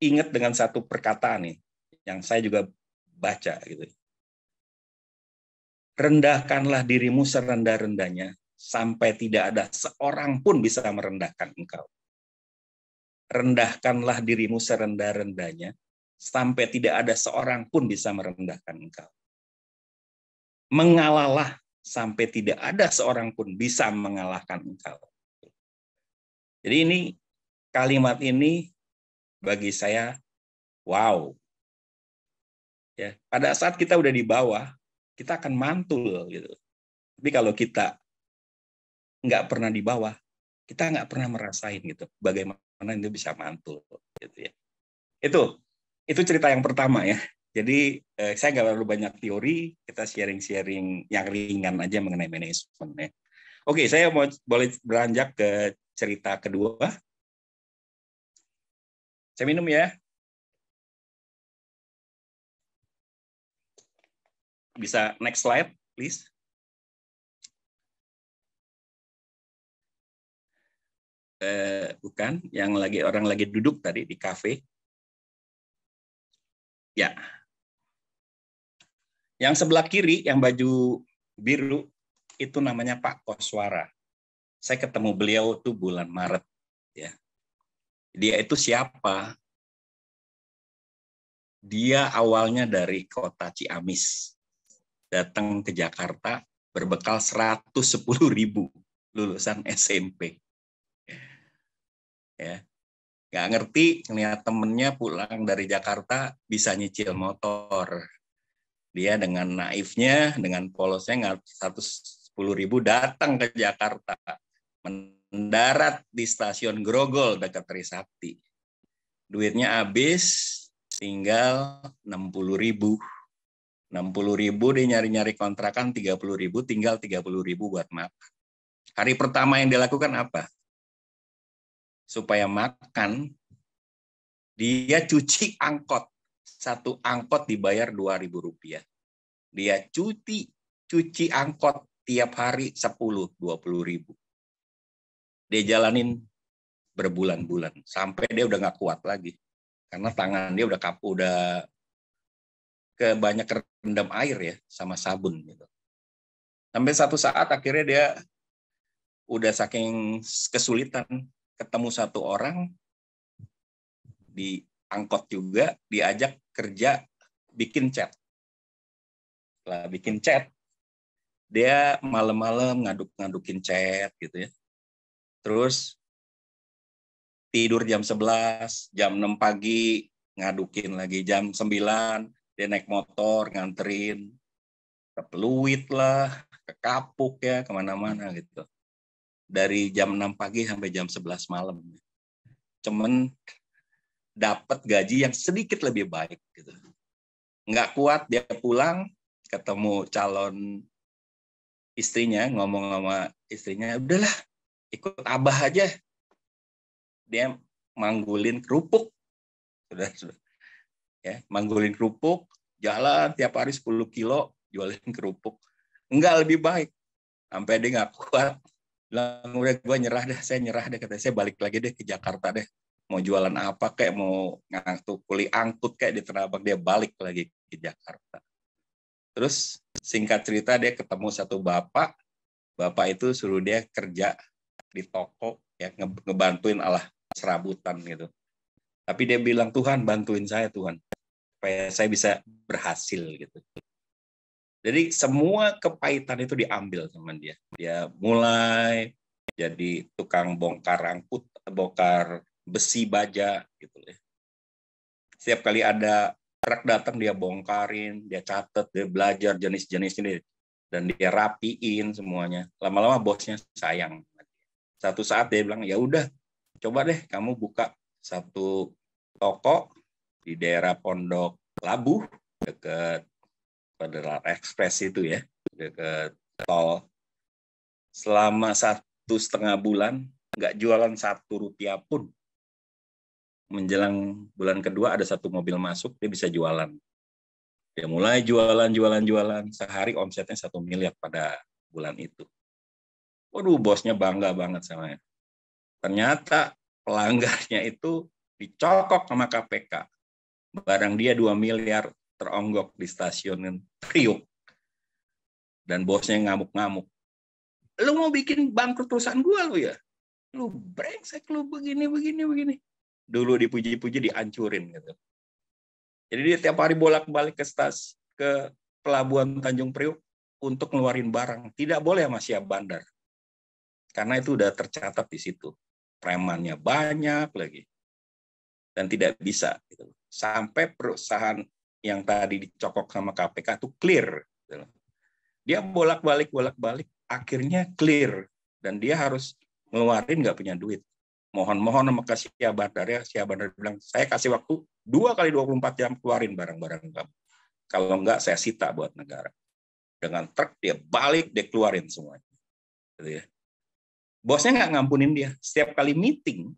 ingat dengan satu perkataan nih yang saya juga baca gitu rendahkanlah dirimu serendah-rendahnya sampai tidak ada seorang pun bisa merendahkan engkau. Rendahkanlah dirimu serendah-rendahnya, sampai tidak ada seorang pun bisa merendahkan engkau. mengalahlah sampai tidak ada seorang pun bisa mengalahkan engkau. Jadi ini kalimat ini bagi saya wow. Ya, pada saat kita udah di bawah, kita akan mantul gitu. Tapi kalau kita nggak pernah di bawah kita nggak pernah merasain gitu bagaimana itu bisa mantul gitu ya itu itu cerita yang pertama ya jadi eh, saya nggak terlalu banyak teori kita sharing-sharing yang ringan aja mengenai manajemen ya oke saya mau boleh beranjak ke cerita kedua saya minum ya bisa next slide please eh, bukan yang lagi orang lagi duduk tadi di kafe. Ya. Yang sebelah kiri yang baju biru itu namanya Pak Koswara. Saya ketemu beliau tuh bulan Maret ya. Dia itu siapa? Dia awalnya dari kota Ciamis. Datang ke Jakarta berbekal 110.000 ribu lulusan SMP ya nggak ngerti ngeliat temennya pulang dari Jakarta bisa nyicil motor dia dengan naifnya dengan polosnya nggak sepuluh ribu datang ke Jakarta mendarat di stasiun Grogol dekat Trisakti duitnya habis tinggal enam puluh ribu enam puluh ribu dia nyari-nyari kontrakan tiga puluh ribu tinggal tiga puluh ribu buat makan hari pertama yang dilakukan apa supaya makan, dia cuci angkot. Satu angkot dibayar dua ribu rupiah. Dia cuti, cuci angkot tiap hari sepuluh dua puluh ribu. Dia jalanin berbulan-bulan. Sampai dia udah nggak kuat lagi. Karena tangan dia udah kapu, udah ke banyak rendam air ya sama sabun gitu. Sampai satu saat akhirnya dia udah saking kesulitan ketemu satu orang di angkot juga diajak kerja bikin chat lah bikin chat dia malam-malam ngaduk-ngadukin chat gitu ya terus tidur jam 11 jam 6 pagi ngadukin lagi jam 9 dia naik motor nganterin ke Pluit lah ke Kapuk ya kemana-mana gitu dari jam 6 pagi sampai jam 11 malam. Cuman dapat gaji yang sedikit lebih baik gitu. Nggak kuat dia pulang ketemu calon istrinya ngomong sama istrinya udahlah ikut abah aja dia manggulin kerupuk sudah, sudah ya manggulin kerupuk jalan tiap hari 10 kilo jualin kerupuk enggak lebih baik sampai dia nggak kuat bilang udah gue nyerah deh saya nyerah deh kata saya balik lagi deh ke Jakarta deh mau jualan apa kayak mau ngangkut kuli angkut kayak di Terabak dia balik lagi ke Jakarta terus singkat cerita dia ketemu satu bapak bapak itu suruh dia kerja di toko ya ngebantuin Allah serabutan gitu tapi dia bilang Tuhan bantuin saya Tuhan supaya saya bisa berhasil gitu jadi semua kepahitan itu diambil teman dia. Dia mulai jadi tukang bongkar angkut, bongkar besi baja gitu ya. Setiap kali ada truk datang dia bongkarin, dia catat, dia belajar jenis-jenis ini dan dia rapiin semuanya. Lama-lama bosnya sayang. Satu saat dia bilang, "Ya udah, coba deh kamu buka satu toko di daerah Pondok Labu dekat. Federal Express itu ya ke tol selama satu setengah bulan nggak jualan satu rupiah pun menjelang bulan kedua ada satu mobil masuk dia bisa jualan dia mulai jualan jualan jualan sehari omsetnya satu miliar pada bulan itu waduh bosnya bangga banget sama ya. ternyata pelanggarnya itu dicokok sama KPK barang dia 2 miliar teronggok di stasiun Priuk. Dan bosnya ngamuk-ngamuk. Lu mau bikin bangkrut perusahaan gua lu ya? Lu brengsek lu begini begini begini. Dulu dipuji-puji dihancurin gitu. Jadi dia tiap hari bolak-balik ke stas ke pelabuhan Tanjung Priuk untuk ngeluarin barang. Tidak boleh sama siap bandar. Karena itu udah tercatat di situ. Premannya banyak lagi. Dan tidak bisa. Gitu. Sampai perusahaan yang tadi dicokok sama KPK itu clear. Gitu dia bolak-balik, bolak-balik, akhirnya clear. Dan dia harus ngeluarin nggak punya duit. Mohon-mohon sama kasih Bandar, ya. si Bandar bilang, saya kasih waktu 2 kali 24 jam keluarin barang-barang kamu. Kalau nggak, saya sita buat negara. Dengan truk, dia balik, dia keluarin semuanya. Gitu ya. Bosnya nggak ngampunin dia. Setiap kali meeting,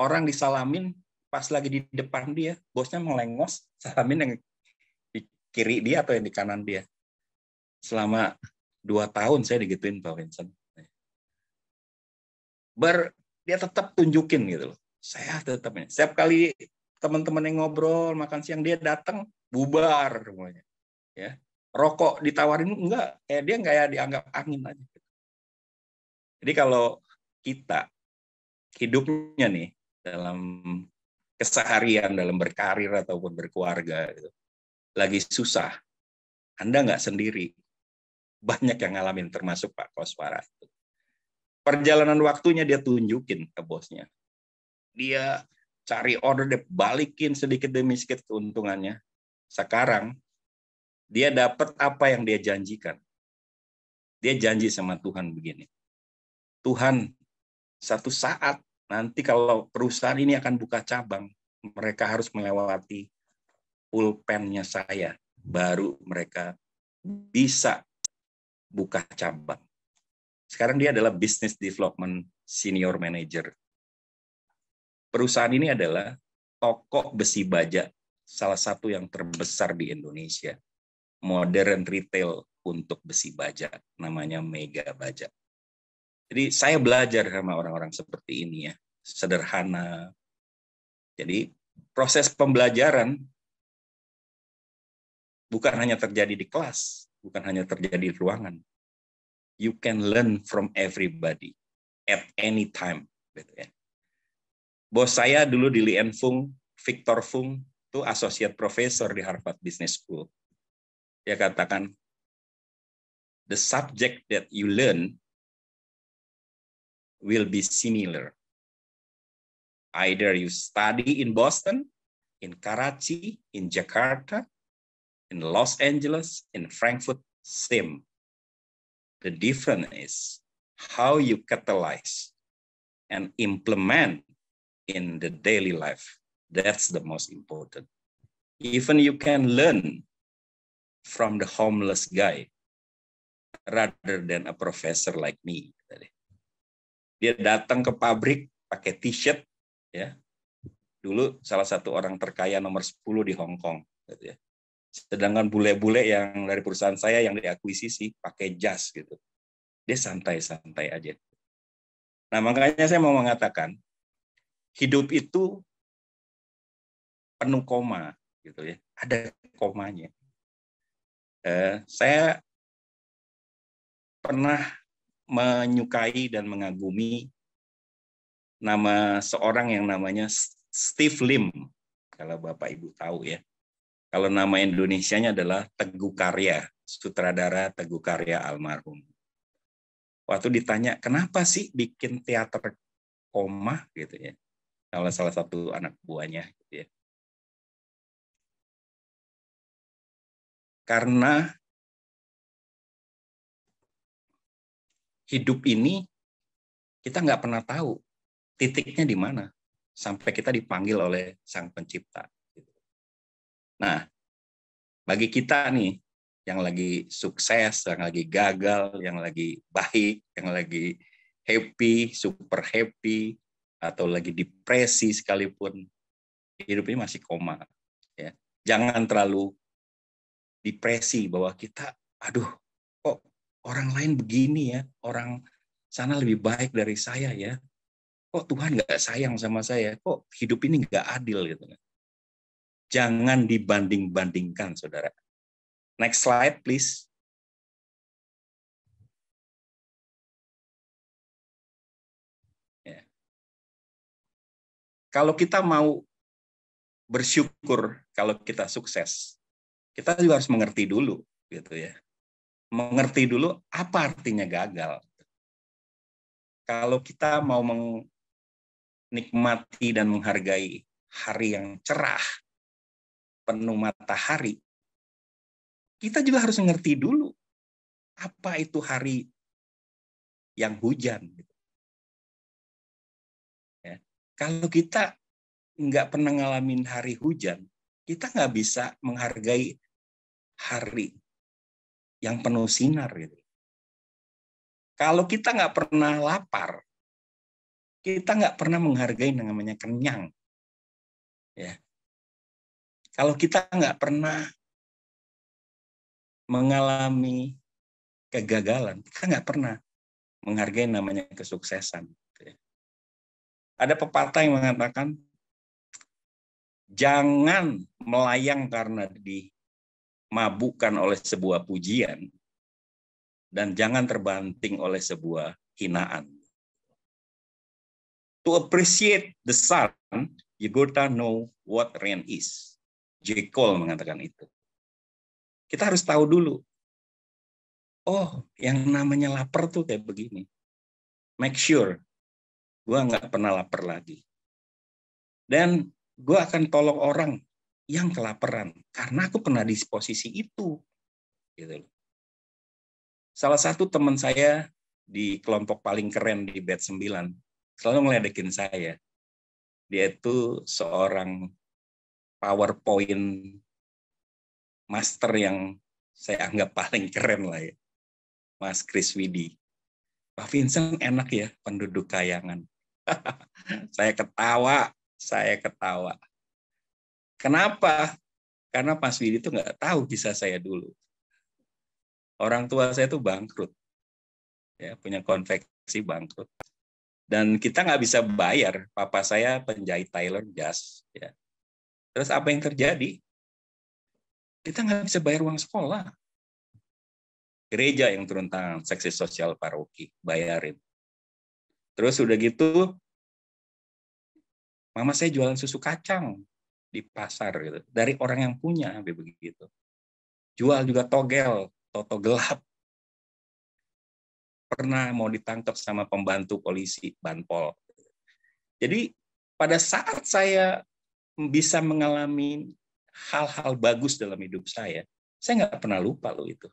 orang disalamin pas lagi di depan dia bosnya melengos salamin yang di kiri dia atau yang di kanan dia selama dua tahun saya digituin Pak Vincent ber dia tetap tunjukin gitu loh saya tetap setiap kali teman-teman yang ngobrol makan siang dia datang bubar semuanya ya rokok ditawarin enggak kayak dia kayak ya, dianggap angin aja jadi kalau kita hidupnya nih dalam keseharian dalam berkarir ataupun berkeluarga gitu. lagi susah, Anda nggak sendiri. Banyak yang ngalamin termasuk Pak Koswara Perjalanan waktunya dia tunjukin ke bosnya. Dia cari order, dia balikin sedikit demi sedikit keuntungannya. Sekarang dia dapat apa yang dia janjikan. Dia janji sama Tuhan begini. Tuhan, satu saat nanti kalau perusahaan ini akan buka cabang, mereka harus melewati pulpennya saya, baru mereka bisa buka cabang. Sekarang dia adalah Business Development Senior Manager. Perusahaan ini adalah toko besi baja, salah satu yang terbesar di Indonesia. Modern retail untuk besi baja, namanya Mega Baja. Jadi saya belajar sama orang-orang seperti ini ya, sederhana. Jadi proses pembelajaran bukan hanya terjadi di kelas, bukan hanya terjadi di ruangan. You can learn from everybody at any time. Gitu ya. Bos saya dulu di Lien Fung, Victor Fung, itu associate professor di Harvard Business School. Dia katakan, the subject that you learn will be similar. Either you study in Boston, in Karachi, in Jakarta, in Los Angeles, in Frankfurt, same. The difference is how you catalyze and implement in the daily life. That's the most important. Even you can learn from the homeless guy rather than a professor like me. dia datang ke pabrik pakai t-shirt ya dulu salah satu orang terkaya nomor 10 di Hong Kong gitu ya. sedangkan bule-bule yang dari perusahaan saya yang diakuisisi pakai jas gitu dia santai-santai aja nah makanya saya mau mengatakan hidup itu penuh koma gitu ya ada komanya eh, saya pernah menyukai dan mengagumi nama seorang yang namanya Steve Lim. Kalau Bapak Ibu tahu ya. Kalau nama Indonesianya adalah Teguh Karya, sutradara Teguh Karya almarhum. Waktu ditanya, kenapa sih bikin teater koma gitu ya. Kalau salah satu anak buahnya gitu ya. Karena hidup ini kita nggak pernah tahu titiknya di mana sampai kita dipanggil oleh Sang Pencipta. Nah, bagi kita nih yang lagi sukses, yang lagi gagal, yang lagi baik, yang lagi happy, super happy, atau lagi depresi sekalipun, hidup ini masih koma. Ya. Jangan terlalu depresi bahwa kita, aduh, kok orang lain begini ya, orang sana lebih baik dari saya ya. Kok Tuhan nggak sayang sama saya? Kok hidup ini nggak adil gitu kan? Jangan dibanding-bandingkan, saudara. Next slide, please. Ya. Kalau kita mau bersyukur, kalau kita sukses, kita juga harus mengerti dulu, gitu ya mengerti dulu apa artinya gagal. Kalau kita mau menikmati dan menghargai hari yang cerah, penuh matahari, kita juga harus mengerti dulu apa itu hari yang hujan. Ya. Kalau kita nggak pernah ngalamin hari hujan, kita nggak bisa menghargai hari yang penuh sinar gitu. Kalau kita nggak pernah lapar, kita nggak pernah menghargai yang namanya kenyang. Ya. Kalau kita nggak pernah mengalami kegagalan, kita nggak pernah menghargai namanya kesuksesan. Gitu ya. Ada pepatah yang mengatakan, jangan melayang karena di mabukkan oleh sebuah pujian dan jangan terbanting oleh sebuah hinaan. To appreciate the sun, you gotta know what rain is. J. Cole mengatakan itu. Kita harus tahu dulu. Oh, yang namanya lapar tuh kayak begini. Make sure gue nggak pernah lapar lagi. Dan gue akan tolong orang yang kelaparan karena aku pernah di posisi itu gitu salah satu teman saya di kelompok paling keren di bed 9 selalu ngeledekin saya dia itu seorang powerpoint master yang saya anggap paling keren lah ya Mas Chris Widi Pak Vincent enak ya penduduk kayangan saya ketawa saya ketawa Kenapa? Karena Mas Widi itu nggak tahu kisah saya dulu. Orang tua saya itu bangkrut, ya punya konveksi bangkrut. Dan kita nggak bisa bayar. Papa saya penjahit tailor jas. Ya. Terus apa yang terjadi? Kita nggak bisa bayar uang sekolah. Gereja yang turun tangan, seksi sosial paroki, bayarin. Terus udah gitu, mama saya jualan susu kacang di pasar gitu. Dari orang yang punya sampai begitu. Jual juga togel, toto gelap. Pernah mau ditangkap sama pembantu polisi Banpol. Jadi pada saat saya bisa mengalami hal-hal bagus dalam hidup saya, saya nggak pernah lupa loh itu.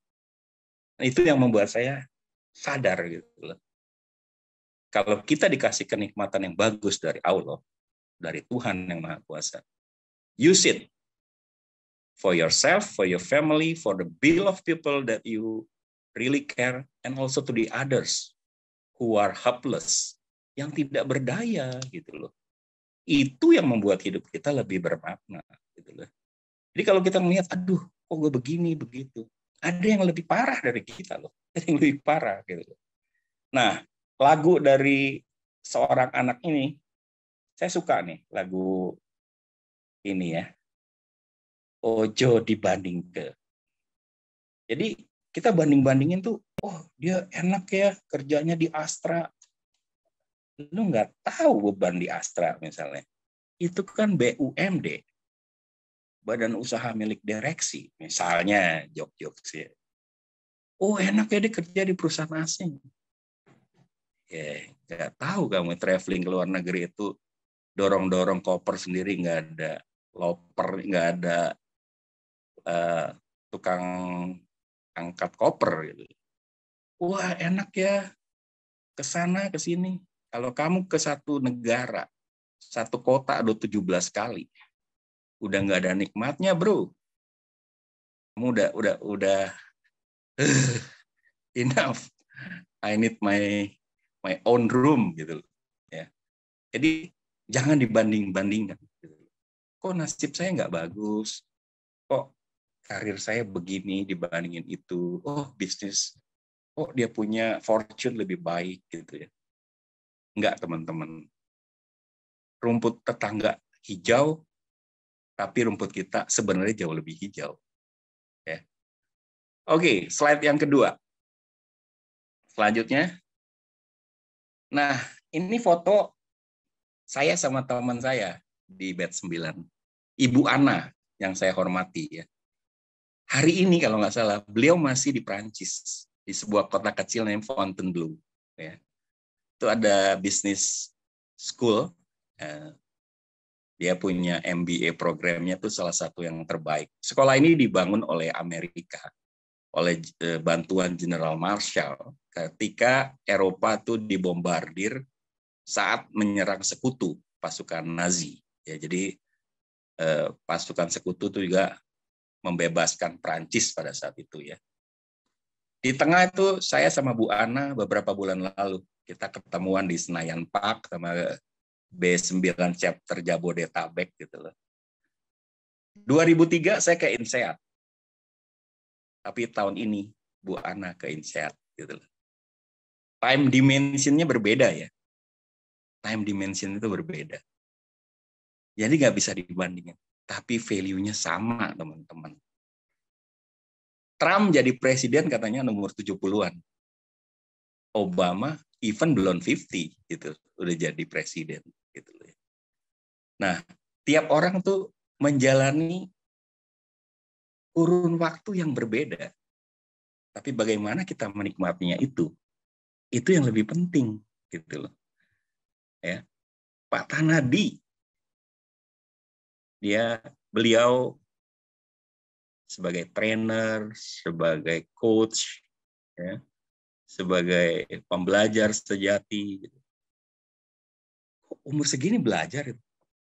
Nah, itu yang membuat saya sadar gitu loh. Kalau kita dikasih kenikmatan yang bagus dari Allah, dari Tuhan yang Maha Kuasa, Use it for yourself, for your family, for the bill of people that you really care, and also to the others who are helpless, yang tidak berdaya gitu loh. Itu yang membuat hidup kita lebih bermakna gitu loh. Jadi kalau kita melihat, aduh, kok gue begini begitu, ada yang lebih parah dari kita loh, ada yang lebih parah gitu loh. Nah, lagu dari seorang anak ini, saya suka nih lagu ini ya. Ojo dibanding ke. Jadi kita banding-bandingin tuh, oh dia enak ya kerjanya di Astra. Lu nggak tahu beban di Astra misalnya. Itu kan BUMD, badan usaha milik direksi, misalnya jok-jok sih. Oh enak ya dia kerja di perusahaan asing. Ya, nggak tahu kamu traveling ke luar negeri itu dorong-dorong koper sendiri nggak ada loper nggak ada uh, tukang angkat koper gitu wah enak ya ke sana ke sini kalau kamu ke satu negara satu kota ada 17 kali udah nggak ada nikmatnya bro kamu udah udah udah enough I need my my own room gitu ya jadi jangan dibanding bandingkan kok nasib saya nggak bagus, kok karir saya begini dibandingin itu, oh bisnis, kok dia punya fortune lebih baik gitu ya. nggak teman-teman. Rumput tetangga hijau, tapi rumput kita sebenarnya jauh lebih hijau. Ya. Oke, slide yang kedua. Selanjutnya. Nah, ini foto saya sama teman saya di bed 9. Ibu Ana yang saya hormati ya. Hari ini kalau nggak salah beliau masih di Prancis di sebuah kota kecil namanya Fontainebleau ya. Itu ada bisnis school ya. dia punya MBA programnya tuh salah satu yang terbaik. Sekolah ini dibangun oleh Amerika oleh e, bantuan General Marshall ketika Eropa tuh dibombardir saat menyerang sekutu pasukan Nazi. Ya, jadi Eh, pasukan sekutu itu juga membebaskan Prancis pada saat itu ya. Di tengah itu saya sama Bu Ana beberapa bulan lalu kita ketemuan di Senayan Park sama B9 chapter Jabodetabek gitu loh. 2003 saya ke INSEAD. Tapi tahun ini Bu Ana ke INSEAD gitu loh. Time dimensionnya berbeda ya. Time dimension itu berbeda. Jadi nggak bisa dibandingin. Tapi value-nya sama, teman-teman. Trump jadi presiden katanya nomor 70-an. Obama even belum 50 gitu, udah jadi presiden gitu ya. Nah, tiap orang tuh menjalani kurun waktu yang berbeda. Tapi bagaimana kita menikmatinya itu? Itu yang lebih penting gitu loh. Ya. Pak Tanadi dia beliau sebagai trainer, sebagai coach, ya, sebagai pembelajar sejati. Umur segini belajar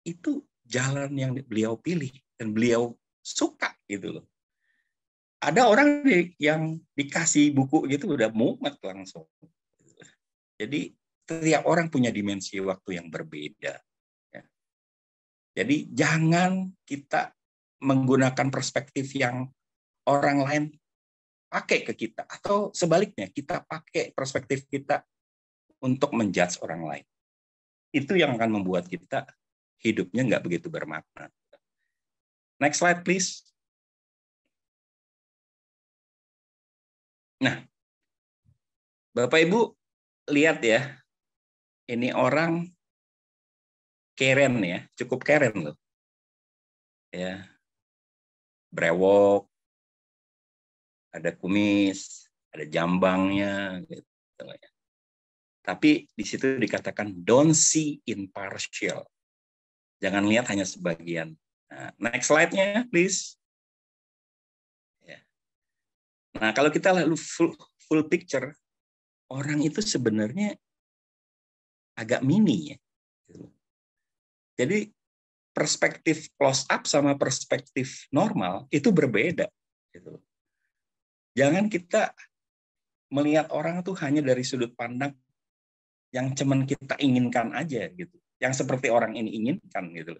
itu, jalan yang beliau pilih dan beliau suka gitu loh. Ada orang yang dikasih buku gitu udah mumet langsung. Jadi setiap orang punya dimensi waktu yang berbeda. Jadi jangan kita menggunakan perspektif yang orang lain pakai ke kita atau sebaliknya kita pakai perspektif kita untuk menjudge orang lain. Itu yang akan membuat kita hidupnya nggak begitu bermakna. Next slide please. Nah, Bapak Ibu lihat ya, ini orang keren ya, cukup keren loh. Ya. Brewok, ada kumis, ada jambangnya gitu ya. Tapi di situ dikatakan don't see impartial. Jangan lihat hanya sebagian. Nah, next slide-nya please. Ya. Nah, kalau kita lalu full, full picture, orang itu sebenarnya agak mini ya. Jadi perspektif close up sama perspektif normal itu berbeda. Gitu. Jangan kita melihat orang tuh hanya dari sudut pandang yang cuman kita inginkan aja gitu, yang seperti orang ini inginkan gitu.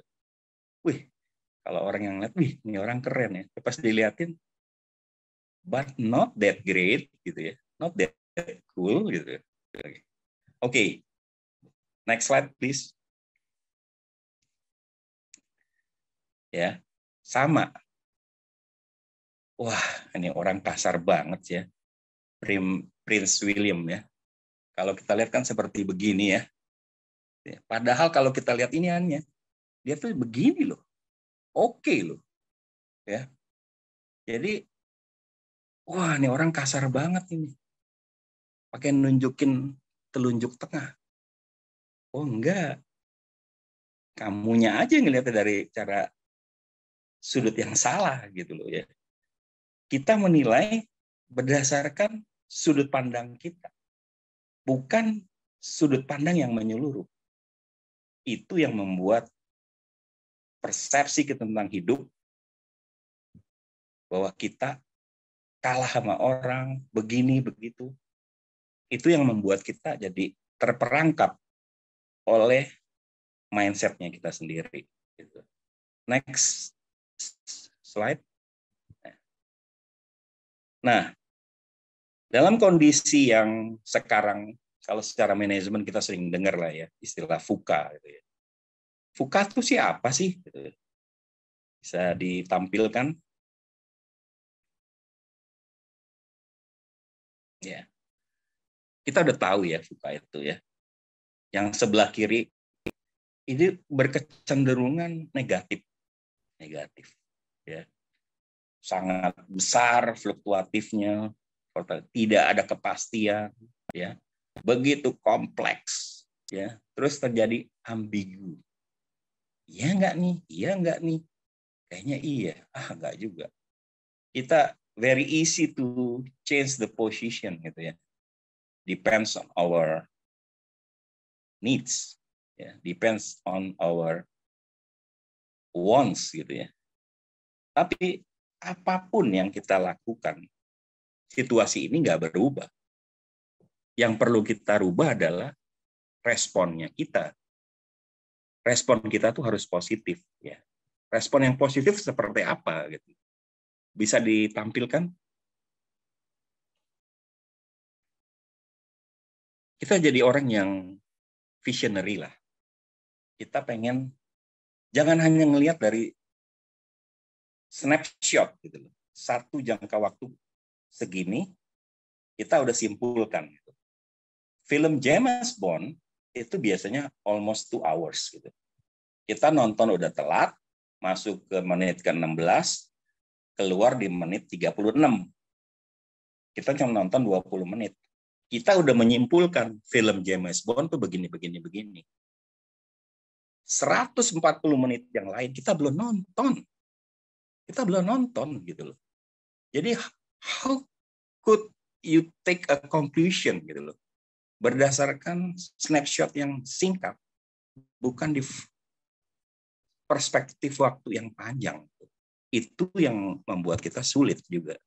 Wih, kalau orang yang lihat, wih ini orang keren ya. Pas diliatin, but not that great gitu ya, not that cool gitu. Ya. Oke, okay. next slide please. ya sama. Wah, ini orang kasar banget ya. Prince William ya. Kalau kita lihat kan seperti begini ya. ya padahal kalau kita lihat iniannya dia tuh begini loh. Oke loh. Ya. Jadi wah, ini orang kasar banget ini. Pakai nunjukin telunjuk tengah. Oh enggak. Kamunya aja ngelihatnya dari cara sudut yang salah gitu loh ya. Kita menilai berdasarkan sudut pandang kita, bukan sudut pandang yang menyeluruh. Itu yang membuat persepsi kita tentang hidup bahwa kita kalah sama orang, begini begitu. Itu yang membuat kita jadi terperangkap oleh mindsetnya kita sendiri. Gitu. Next, slide. Nah, dalam kondisi yang sekarang, kalau secara manajemen kita sering dengar lah ya, istilah FUKA. Gitu ya. FUKA itu siapa sih? Gitu. Bisa ditampilkan. Ya. Kita udah tahu ya FUKA itu ya. Yang sebelah kiri ini berkecenderungan negatif negatif ya sangat besar fluktuatifnya tidak ada kepastian ya begitu kompleks ya terus terjadi ambigu iya nggak nih iya nggak nih kayaknya iya ah nggak juga kita very easy to change the position gitu ya depends on our needs ya depends on our wants gitu ya. Tapi apapun yang kita lakukan, situasi ini nggak berubah. Yang perlu kita rubah adalah responnya kita. Respon kita tuh harus positif ya. Respon yang positif seperti apa gitu. Bisa ditampilkan? Kita jadi orang yang visionary lah. Kita pengen Jangan hanya ngelihat dari snapshot gitu loh. Satu jangka waktu segini kita udah simpulkan gitu. Film James Bond itu biasanya almost two hours gitu. Kita nonton udah telat, masuk ke menit ke-16, keluar di menit 36. Kita cuma nonton 20 menit. Kita udah menyimpulkan film James Bond tuh begini begini begini. 140 menit yang lain kita belum nonton. Kita belum nonton gitu loh. Jadi how could you take a conclusion gitu loh. Berdasarkan snapshot yang singkat bukan di perspektif waktu yang panjang. Itu yang membuat kita sulit juga.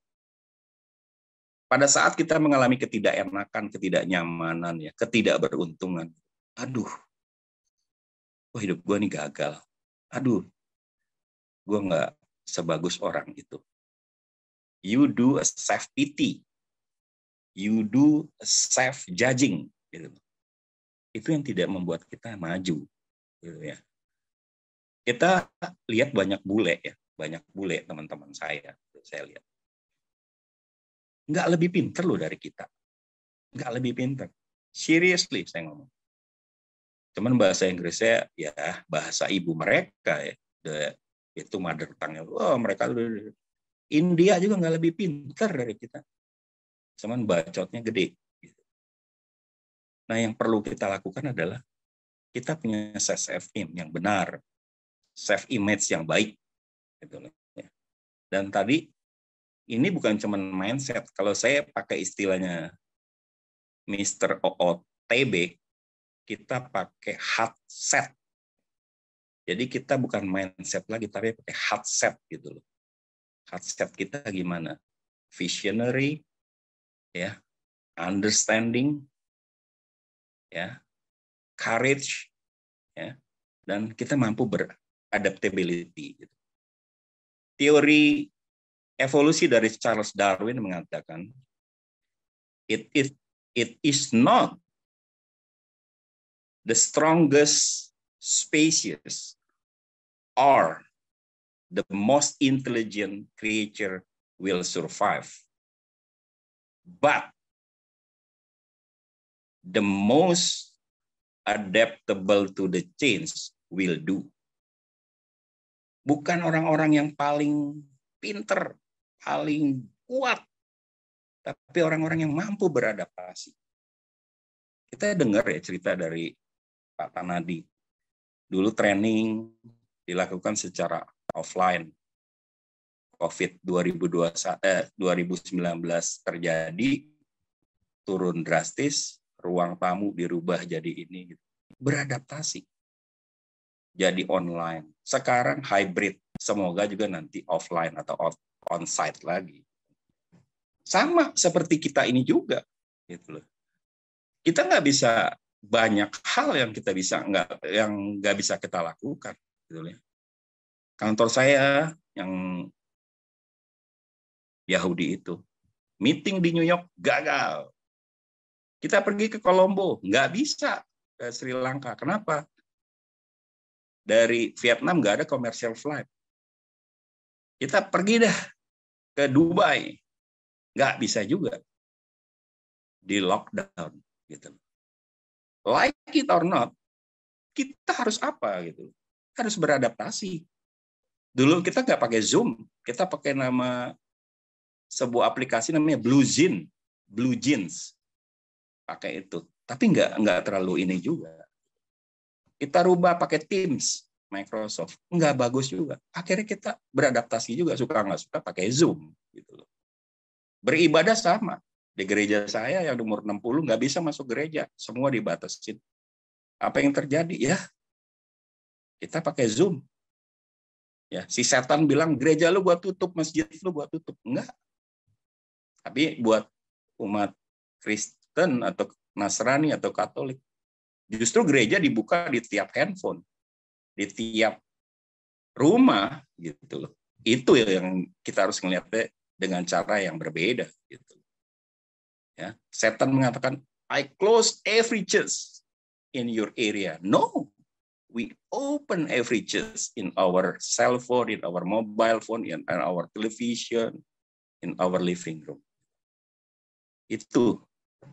Pada saat kita mengalami ketidakenakan, ketidaknyamanan ya, ketidakberuntungan. Aduh, Wah oh, hidup gue nih gagal. Aduh, gue nggak sebagus orang itu. You do a self pity, you do a self judging, gitu. Itu yang tidak membuat kita maju, gitu ya. Kita lihat banyak bule ya, banyak bule teman-teman saya, saya lihat. Nggak lebih pinter loh dari kita, nggak lebih pinter. Seriously saya ngomong Cuman bahasa Inggrisnya ya bahasa ibu mereka ya. The, itu mother tongue. Oh, mereka India juga nggak lebih pintar dari kita. Cuman bacotnya gede. Nah, yang perlu kita lakukan adalah kita punya self image yang benar, self image yang baik. Gitu ya. Dan tadi ini bukan cuma mindset. Kalau saya pakai istilahnya Mr. OOTB, kita pakai headset Jadi kita bukan mindset lagi, tapi pakai headset gitu loh. headset kita gimana? Visionary, ya, understanding, ya, courage, ya, dan kita mampu beradaptability. Gitu. Teori evolusi dari Charles Darwin mengatakan, it is it is not the strongest species are the most intelligent creature will survive. But the most adaptable to the change will do. Bukan orang-orang yang paling pinter, paling kuat, tapi orang-orang yang mampu beradaptasi. Kita dengar ya cerita dari Pak Tanadi. Dulu training dilakukan secara offline. COVID 19 2019 eh, terjadi, turun drastis, ruang tamu dirubah jadi ini. Gitu. Beradaptasi. Jadi online. Sekarang hybrid. Semoga juga nanti offline atau on-site lagi. Sama seperti kita ini juga. Gitu loh. Kita nggak bisa banyak hal yang kita bisa nggak yang nggak bisa kita lakukan gitu ya. Kantor saya yang Yahudi itu meeting di New York gagal. Kita pergi ke Kolombo nggak bisa ke Sri Lanka. Kenapa? Dari Vietnam nggak ada commercial flight. Kita pergi dah ke Dubai nggak bisa juga di lockdown gitu like it or not, kita harus apa gitu? Harus beradaptasi. Dulu kita nggak pakai Zoom, kita pakai nama sebuah aplikasi namanya Blue Jeans, Blue Jeans. Pakai itu, tapi nggak nggak terlalu ini juga. Kita rubah pakai Teams, Microsoft, nggak bagus juga. Akhirnya kita beradaptasi juga suka nggak suka pakai Zoom gitu loh. Beribadah sama, di gereja saya yang umur 60 nggak bisa masuk gereja, semua dibatasi Apa yang terjadi? Ya, kita pakai Zoom. Ya, si setan bilang gereja lu buat tutup, masjid lu buat tutup. Enggak. Tapi buat umat Kristen atau Nasrani atau Katolik, justru gereja dibuka di tiap handphone, di tiap rumah gitu loh. Itu yang kita harus melihatnya dengan cara yang berbeda gitu. Ya, setan mengatakan, I close every church in your area. No, we open every church in our cell phone, in our mobile phone, in our television, in our living room. Itu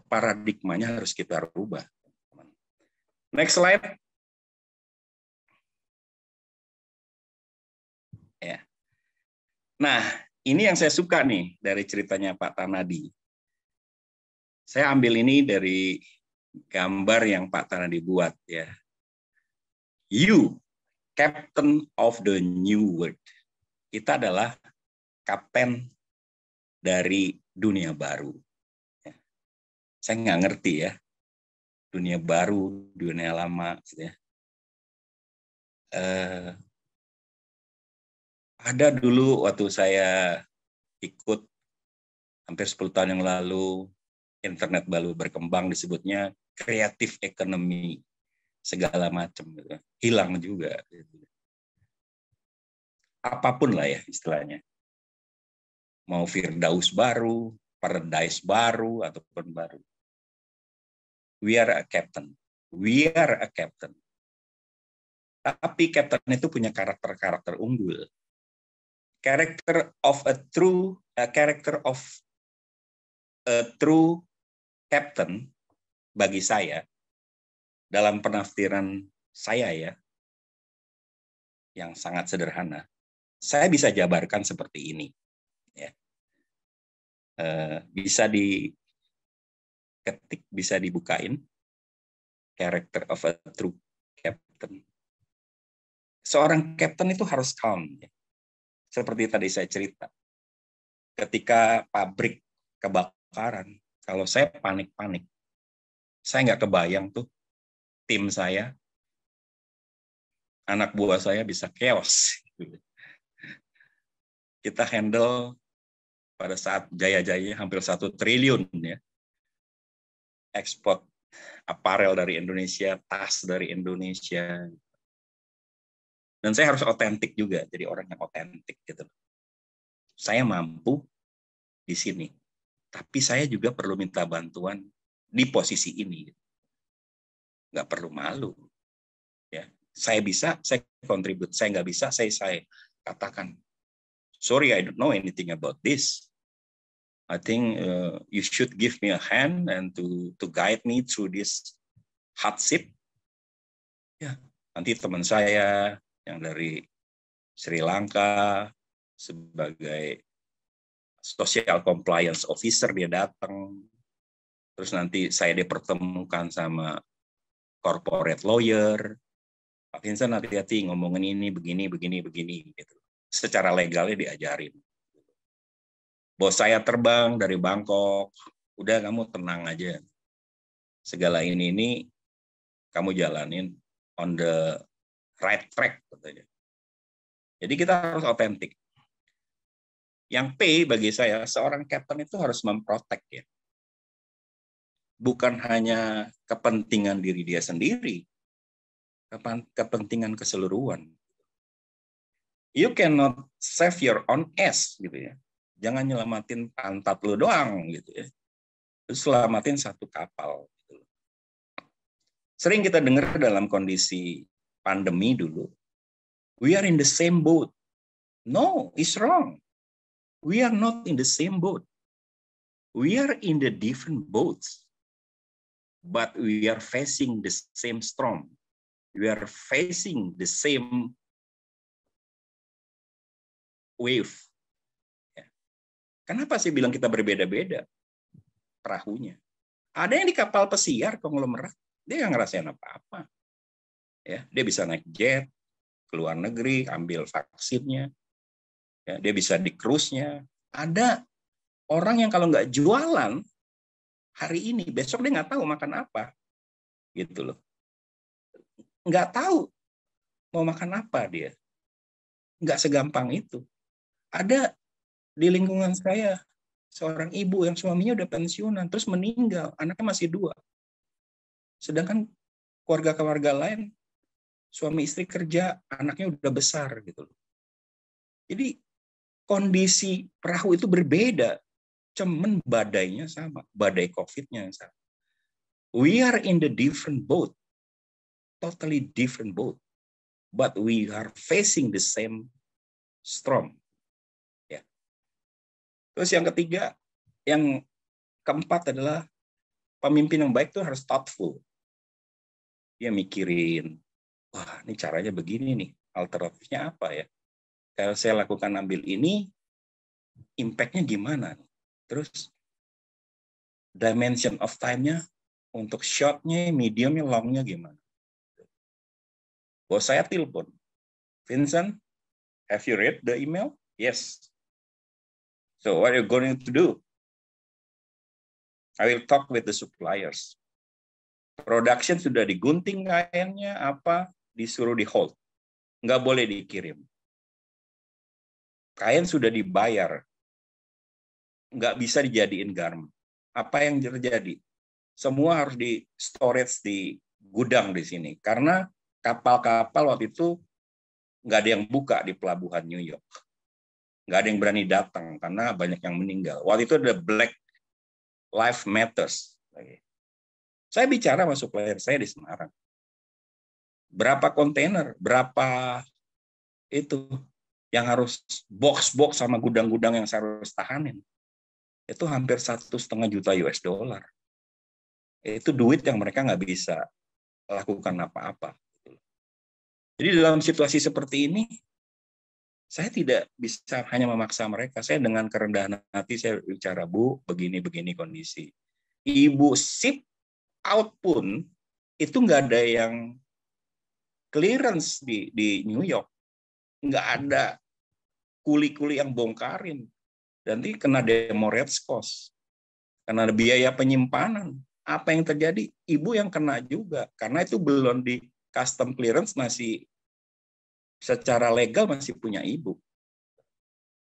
paradigmanya harus kita rubah. Next slide. Ya. Nah, ini yang saya suka nih dari ceritanya Pak Tanadi. Saya ambil ini dari gambar yang Pak Tana dibuat ya. You, captain of the new world. Kita adalah kapten dari dunia baru. Ya. Saya nggak ngerti ya, dunia baru, dunia lama. Gitu ya. Uh, ada dulu waktu saya ikut hampir 10 tahun yang lalu internet baru berkembang disebutnya kreatif ekonomi segala macam gitu. hilang juga gitu. apapun lah ya istilahnya mau firdaus baru paradise baru ataupun baru we are a captain we are a captain tapi captain itu punya karakter-karakter unggul character of a true a character of a true captain bagi saya dalam penafsiran saya ya yang sangat sederhana saya bisa jabarkan seperti ini ya eh, bisa diketik bisa dibukain character of a true captain seorang captain itu harus calm ya. seperti tadi saya cerita ketika pabrik kebakaran kalau saya panik-panik, saya nggak kebayang tuh tim saya, anak buah saya bisa chaos. Kita handle pada saat jaya-jaya hampir satu triliun ya. Ekspor aparel dari Indonesia, tas dari Indonesia. Dan saya harus otentik juga, jadi orang yang otentik gitu. Saya mampu di sini tapi saya juga perlu minta bantuan di posisi ini. Nggak perlu malu. Ya, saya bisa, saya kontribut. Saya nggak bisa, saya saya katakan, sorry, I don't know anything about this. I think uh, you should give me a hand and to to guide me through this hardship. Ya, nanti teman saya yang dari Sri Lanka sebagai social compliance officer dia datang terus nanti saya dipertemukan sama corporate lawyer Pak Vincent hati-hati ngomongin ini begini begini begini gitu secara legalnya diajarin bos saya terbang dari Bangkok udah kamu tenang aja segala ini ini kamu jalanin on the right track katanya jadi kita harus otentik yang P bagi saya, seorang captain itu harus memprotek ya. Bukan hanya kepentingan diri dia sendiri, kepentingan keseluruhan. You cannot save your own ass gitu ya. Jangan nyelamatin pantat lu doang gitu ya. Selamatin satu kapal. Gitu Sering kita dengar dalam kondisi pandemi dulu, we are in the same boat. No, it's wrong. We are not in the same boat. We are in the different boats. But we are facing the same storm. We are facing the same wave. Ya. Kenapa sih bilang kita berbeda-beda perahunya? Ada yang di kapal pesiar konglomerat, dia nggak ngerasain apa-apa. Ya, dia bisa naik jet ke luar negeri, ambil vaksinnya, ya, dia bisa di cruise-nya. Ada orang yang kalau nggak jualan hari ini, besok dia nggak tahu makan apa, gitu loh. Nggak tahu mau makan apa dia. Nggak segampang itu. Ada di lingkungan saya seorang ibu yang suaminya udah pensiunan, terus meninggal, anaknya masih dua. Sedangkan keluarga-keluarga lain, suami istri kerja, anaknya udah besar gitu loh. Jadi kondisi perahu itu berbeda. Cuman badainya sama, badai COVID-nya sama. We are in the different boat, totally different boat, but we are facing the same storm. Ya. Terus yang ketiga, yang keempat adalah pemimpin yang baik itu harus thoughtful. Dia mikirin, wah ini caranya begini nih, alternatifnya apa ya? Eh, saya lakukan ambil ini, impact-nya gimana? Terus dimension of time-nya untuk short-nya, medium-nya, long-nya gimana? Bos saya telepon, Vincent, have you read the email? Yes. So what are you going to do? I will talk with the suppliers. Production sudah digunting kainnya apa, disuruh di hold. Nggak boleh dikirim kain sudah dibayar, nggak bisa dijadiin garment. Apa yang terjadi? Semua harus di storage di gudang di sini karena kapal-kapal waktu itu nggak ada yang buka di pelabuhan New York. Nggak ada yang berani datang karena banyak yang meninggal. Waktu itu ada Black Life Matters. Saya bicara sama supplier saya di Semarang. Berapa kontainer, berapa itu yang harus box-box sama gudang-gudang yang saya harus tahanin itu hampir satu setengah juta US dollar. Itu duit yang mereka nggak bisa lakukan apa-apa. Jadi dalam situasi seperti ini, saya tidak bisa hanya memaksa mereka. Saya dengan kerendahan hati saya bicara, Bu, begini-begini kondisi. Ibu sip out pun itu nggak ada yang clearance di, di New York nggak ada kuli-kuli yang bongkarin. Nanti kena red cost, kena biaya penyimpanan. Apa yang terjadi? Ibu yang kena juga, karena itu belum di custom clearance masih secara legal masih punya ibu.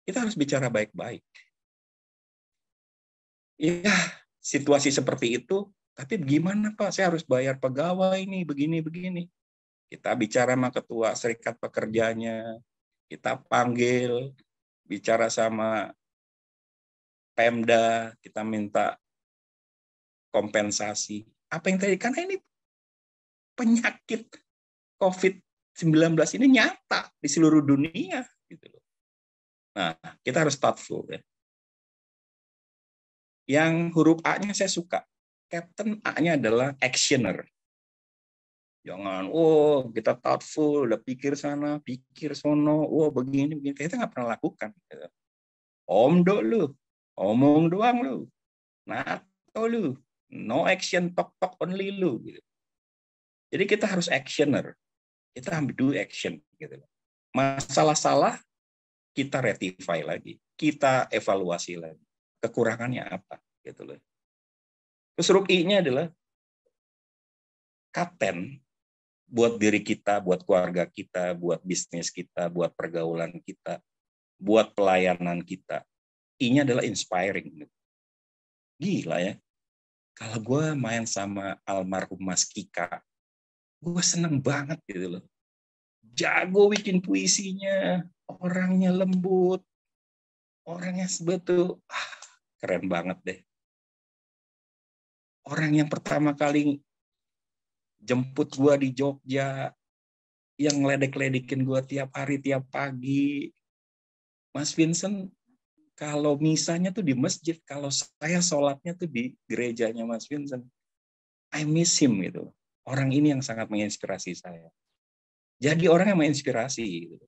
Kita harus bicara baik-baik. Ya, situasi seperti itu, tapi gimana Pak? Saya harus bayar pegawai ini, begini-begini kita bicara sama ketua serikat pekerjanya, kita panggil, bicara sama Pemda, kita minta kompensasi. Apa yang terjadi? Karena ini penyakit COVID-19 ini nyata di seluruh dunia. Gitu loh. Nah, kita harus thoughtful. Ya. Yang huruf A-nya saya suka. Captain A-nya adalah actioner Jangan, oh kita thoughtful, udah pikir sana, pikir sono, oh begini, begini. Kita nggak pernah lakukan. Gitu. Omdo lu, omong doang lu, nato lu, no action, talk talk only lu. Gitu. Jadi kita harus actioner, kita harus do action. Gitu. Masalah salah kita rectify lagi, kita evaluasi lagi. Kekurangannya apa? Gitu loh. Terus rukinya adalah katen buat diri kita, buat keluarga kita, buat bisnis kita, buat pergaulan kita, buat pelayanan kita. ini adalah inspiring. Gila ya. Kalau gue main sama almarhum Mas Kika, gue seneng banget gitu loh. Jago bikin puisinya, orangnya lembut, orangnya sebetul, ah, keren banget deh. Orang yang pertama kali jemput gue di Jogja, yang ledek-ledekin gue tiap hari, tiap pagi. Mas Vincent, kalau misalnya tuh di masjid, kalau saya sholatnya tuh di gerejanya Mas Vincent. I miss him gitu. Orang ini yang sangat menginspirasi saya. Jadi orang yang menginspirasi gitu.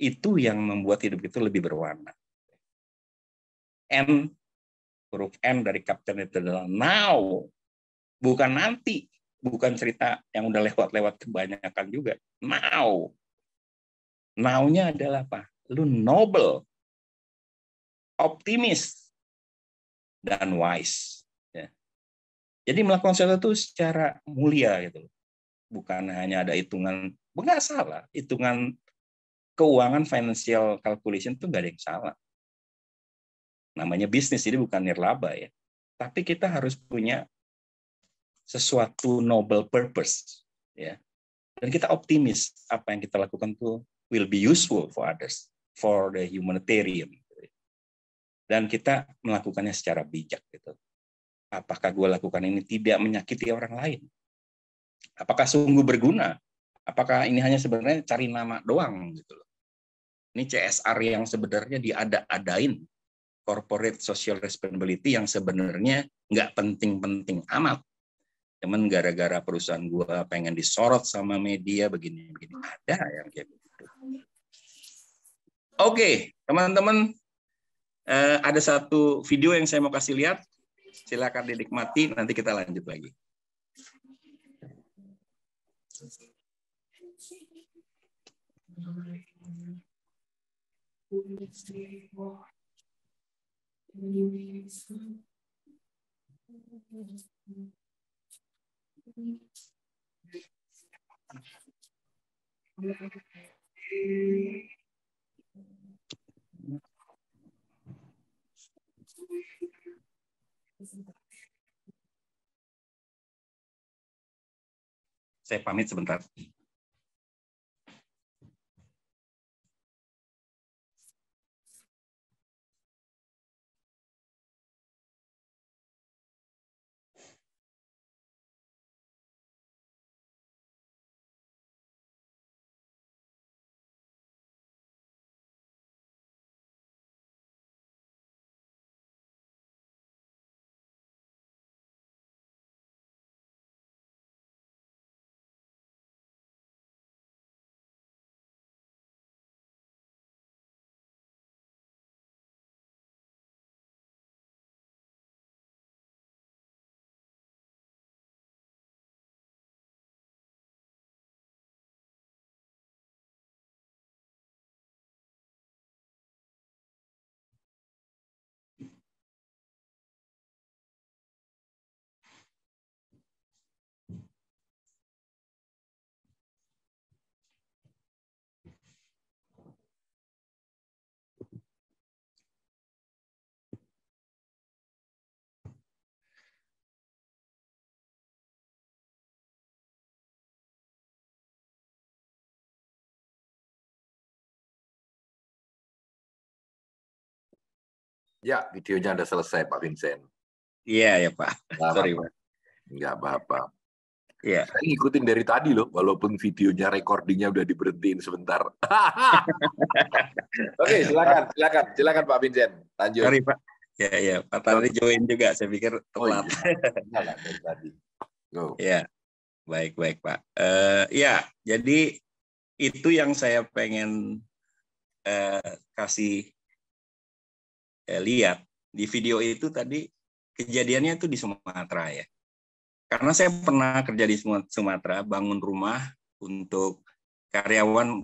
Itu yang membuat hidup itu lebih berwarna. N huruf N dari Captain itu adalah now, bukan nanti bukan cerita yang udah lewat-lewat kebanyakan juga. Now. Now-nya adalah apa? Lu noble, optimis, dan wise. Ya. Jadi melakukan sesuatu itu secara mulia gitu. Bukan hanya ada hitungan, enggak salah, hitungan keuangan financial calculation itu nggak ada yang salah. Namanya bisnis, ini bukan nirlaba ya. Tapi kita harus punya sesuatu noble purpose ya dan kita optimis apa yang kita lakukan itu will be useful for others for the humanitarian dan kita melakukannya secara bijak gitu apakah gue lakukan ini tidak menyakiti orang lain apakah sungguh berguna apakah ini hanya sebenarnya cari nama doang gitu loh ini CSR yang sebenarnya diada-adain corporate social responsibility yang sebenarnya nggak penting-penting amat cuman gara-gara perusahaan gue pengen disorot sama media begini-begini ada yang kayak begitu. Oke, okay, teman-teman eh, ada satu video yang saya mau kasih lihat, silakan dinikmati. Nanti kita lanjut lagi. Thank you. Saya pamit sebentar. Ya, videonya sudah selesai, Pak Vincent. Iya, ya Pak. Nah, Sorry, Pak. Enggak apa-apa. Iya. Saya ngikutin dari tadi loh, walaupun videonya recordingnya udah diberhentiin sebentar. Oke, silakan, silakan, silakan Pak Vincent. Lanjut. Sorry, Pak. Ya, ya. Pak Tari join juga, saya pikir oh, telat. iya. iya tadi. Go. Ya, baik, baik Pak. Uh, ya, jadi itu yang saya pengen uh, kasih eh, lihat di video itu tadi kejadiannya itu di Sumatera ya. Karena saya pernah kerja di Sumatera bangun rumah untuk karyawan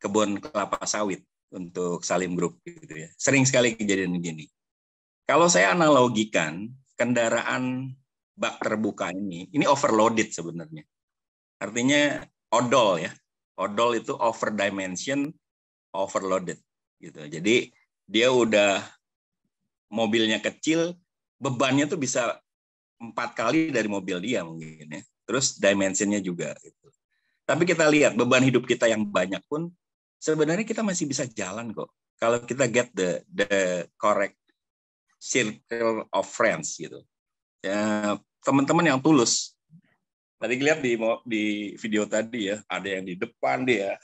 kebun kelapa sawit untuk Salim Group gitu ya. Sering sekali kejadian begini. Kalau saya analogikan kendaraan bak terbuka ini, ini overloaded sebenarnya. Artinya odol ya. Odol itu over dimension, overloaded gitu. Jadi dia udah mobilnya kecil, bebannya tuh bisa empat kali dari mobil dia mungkin ya. Terus dimensinya juga. Gitu. Tapi kita lihat beban hidup kita yang banyak pun sebenarnya kita masih bisa jalan kok. Kalau kita get the the correct circle of friends gitu. Ya, teman-teman yang tulus. Tadi lihat di di video tadi ya, ada yang di depan dia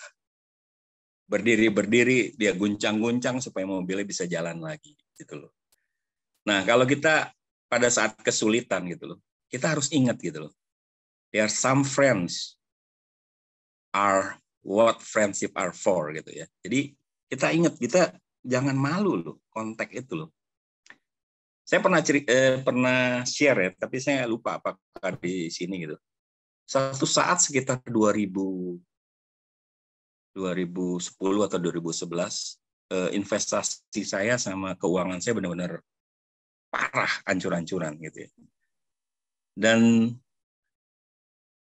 berdiri berdiri dia guncang-guncang supaya mobilnya bisa jalan lagi gitu loh. Nah, kalau kita pada saat kesulitan gitu loh, kita harus ingat gitu loh. There are some friends are what friendship are for gitu ya. Jadi kita ingat kita jangan malu loh kontak itu loh. Saya pernah ceri, eh, pernah share ya, tapi saya lupa apakah di sini gitu. Satu saat sekitar 2000 2010 atau 2011 eh, investasi saya sama keuangan saya benar-benar parah ancur-ancuran gitu ya. Dan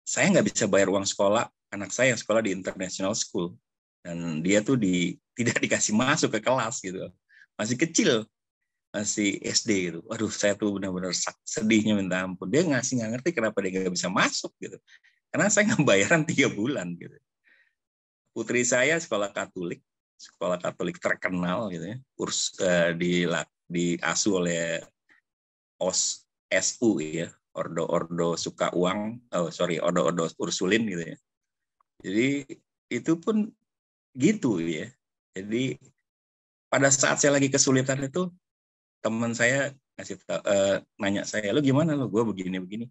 saya nggak bisa bayar uang sekolah anak saya yang sekolah di international school dan dia tuh di tidak dikasih masuk ke kelas gitu masih kecil masih SD gitu Waduh, saya tuh benar-benar sedihnya minta ampun dia ngasih nggak ngerti kenapa dia nggak bisa masuk gitu karena saya nggak bayaran tiga bulan gitu putri saya sekolah Katolik sekolah Katolik terkenal gitu ya kurs uh, di diasuh oleh OS SU ya, Ordo-ordo suka uang, oh sorry, ordo-ordo ursulin gitu ya. Jadi itu pun gitu ya. Jadi pada saat saya lagi kesulitan itu teman saya ngasih tahu, uh, eh, nanya saya, lu gimana lu? Gue begini begini.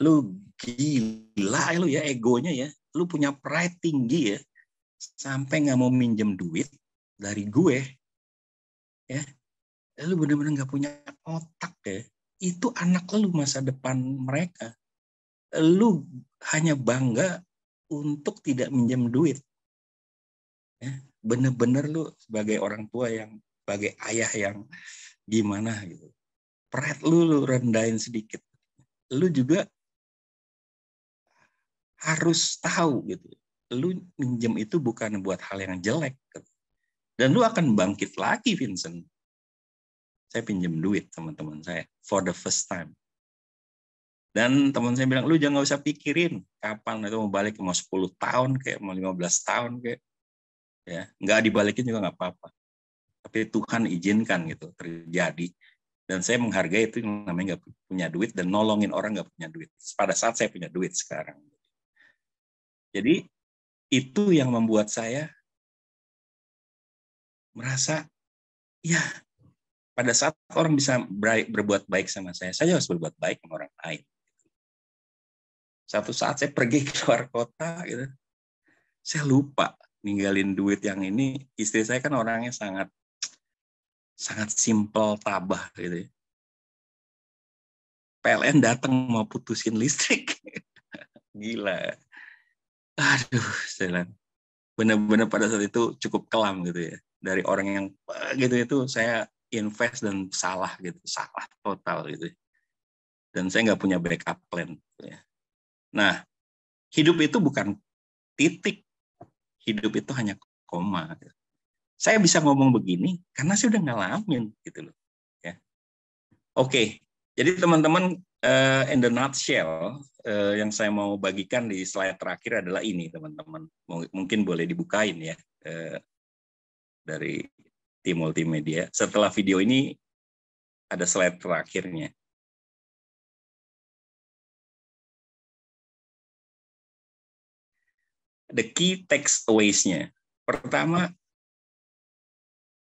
Lu gila lu ya egonya ya. Lu punya pride tinggi ya. Sampai nggak mau minjem duit dari gue. Ya, Eh, lu bener-bener gak punya otak ya itu anak lu masa depan mereka lu hanya bangga untuk tidak minjem duit ya, bener-bener lu sebagai orang tua yang sebagai ayah yang gimana gitu Perhat lu, lu rendahin sedikit lu juga harus tahu gitu lu minjem itu bukan buat hal yang jelek dan lu akan bangkit lagi Vincent saya pinjam duit teman-teman saya for the first time. Dan teman saya bilang, lu jangan gak usah pikirin kapan itu mau balik, mau 10 tahun kayak mau 15 tahun kayak. Ya, nggak dibalikin juga nggak apa-apa. Tapi Tuhan izinkan gitu terjadi. Dan saya menghargai itu yang namanya nggak punya duit dan nolongin orang nggak punya duit. Pada saat saya punya duit sekarang. Jadi itu yang membuat saya merasa, ya pada saat orang bisa berbuat baik sama saya, saya harus berbuat baik sama orang lain. Satu saat saya pergi ke luar kota, gitu, saya lupa ninggalin duit yang ini. Istri saya kan orangnya sangat sangat simpel, tabah gitu. Ya. PLN datang mau putusin listrik. Gila. Aduh, saya benar-benar pada saat itu cukup kelam gitu ya. Dari orang yang gitu itu saya invest dan salah gitu, salah total gitu. Dan saya nggak punya backup plan. Gitu ya. Nah, hidup itu bukan titik, hidup itu hanya koma. Gitu. Saya bisa ngomong begini karena saya udah ngalamin gitu loh. Ya. Oke, jadi teman-teman uh, in the nutshell uh, yang saya mau bagikan di slide terakhir adalah ini teman-teman mungkin boleh dibukain ya uh, dari tim multimedia. Setelah video ini ada slide terakhirnya. The key takeaways-nya. Pertama,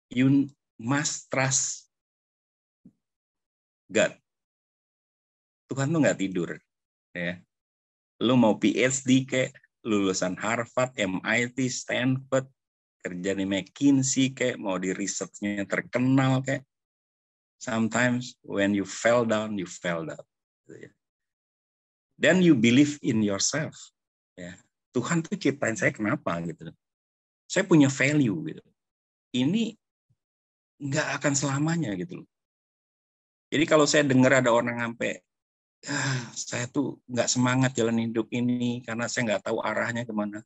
you must trust God. Tuhan tuh nggak tidur. Ya. Lu mau PhD kayak lulusan Harvard, MIT, Stanford, kerja di McKinsey kayak mau di risetnya terkenal kayak sometimes when you fell down you fell down gitu ya. then you believe in yourself ya Tuhan tuh ciptain saya kenapa gitu saya punya value gitu ini nggak akan selamanya gitu jadi kalau saya dengar ada orang ngampe ah, saya tuh nggak semangat jalan hidup ini karena saya nggak tahu arahnya kemana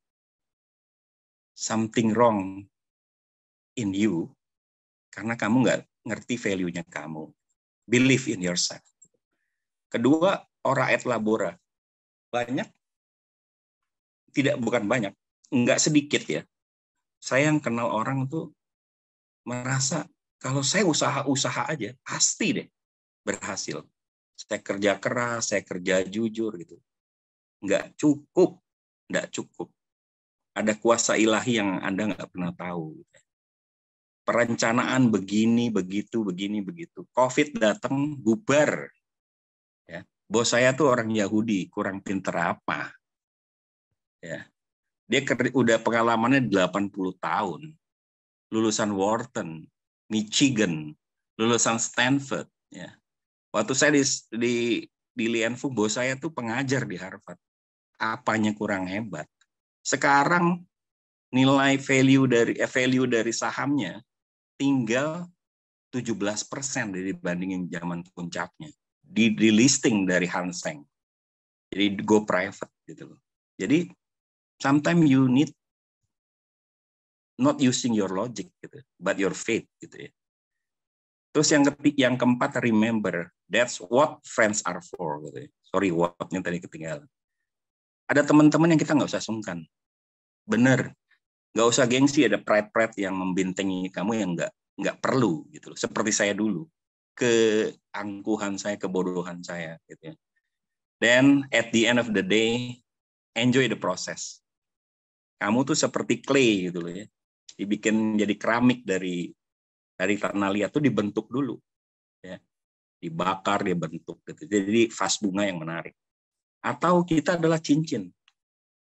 something wrong in you karena kamu nggak ngerti value-nya kamu. Believe in yourself. Kedua, ora et labora. Banyak, tidak bukan banyak, nggak sedikit ya. Saya yang kenal orang tuh merasa kalau saya usaha-usaha aja, pasti deh berhasil. Saya kerja keras, saya kerja jujur gitu. Nggak cukup, nggak cukup ada kuasa ilahi yang Anda nggak pernah tahu. Perencanaan begini, begitu, begini, begitu. Covid datang, bubar. Ya. Bos saya tuh orang Yahudi, kurang pinter apa. Ya. Dia udah pengalamannya 80 tahun. Lulusan Wharton, Michigan, lulusan Stanford. Ya. Waktu saya di, di, di Lianfu, bos saya tuh pengajar di Harvard. Apanya kurang hebat? Sekarang nilai value dari eh, value dari sahamnya tinggal 17% dibandingin zaman puncaknya di, di listing dari Hanseng. Jadi go private gitu loh. Jadi sometimes you need not using your logic gitu, but your faith gitu ya. Terus yang ketik yang keempat remember that's what friends are for gitu ya. Sorry what-nya tadi ketinggalan ada teman-teman yang kita nggak usah sungkan. Bener, nggak usah gengsi ada pride-pride yang membintangi kamu yang nggak nggak perlu gitu loh. Seperti saya dulu, keangkuhan saya, kebodohan saya gitu ya. Then at the end of the day, enjoy the process. Kamu tuh seperti clay gitu loh ya. Dibikin jadi keramik dari dari tanah liat tuh dibentuk dulu ya dibakar dia bentuk gitu jadi fast bunga yang menarik atau kita adalah cincin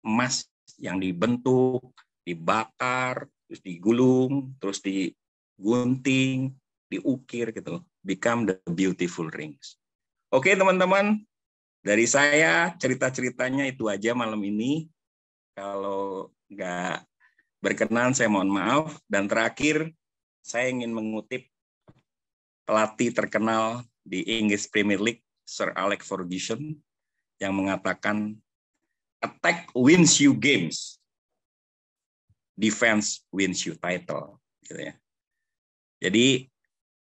emas yang dibentuk, dibakar, terus digulung, terus digunting, diukir gitu Become the beautiful rings. Oke teman-teman, dari saya cerita-ceritanya itu aja malam ini. Kalau nggak berkenan saya mohon maaf. Dan terakhir, saya ingin mengutip pelatih terkenal di Inggris Premier League, Sir Alex Ferguson, yang mengatakan attack wins you games, defense wins you title. Gitu ya. Jadi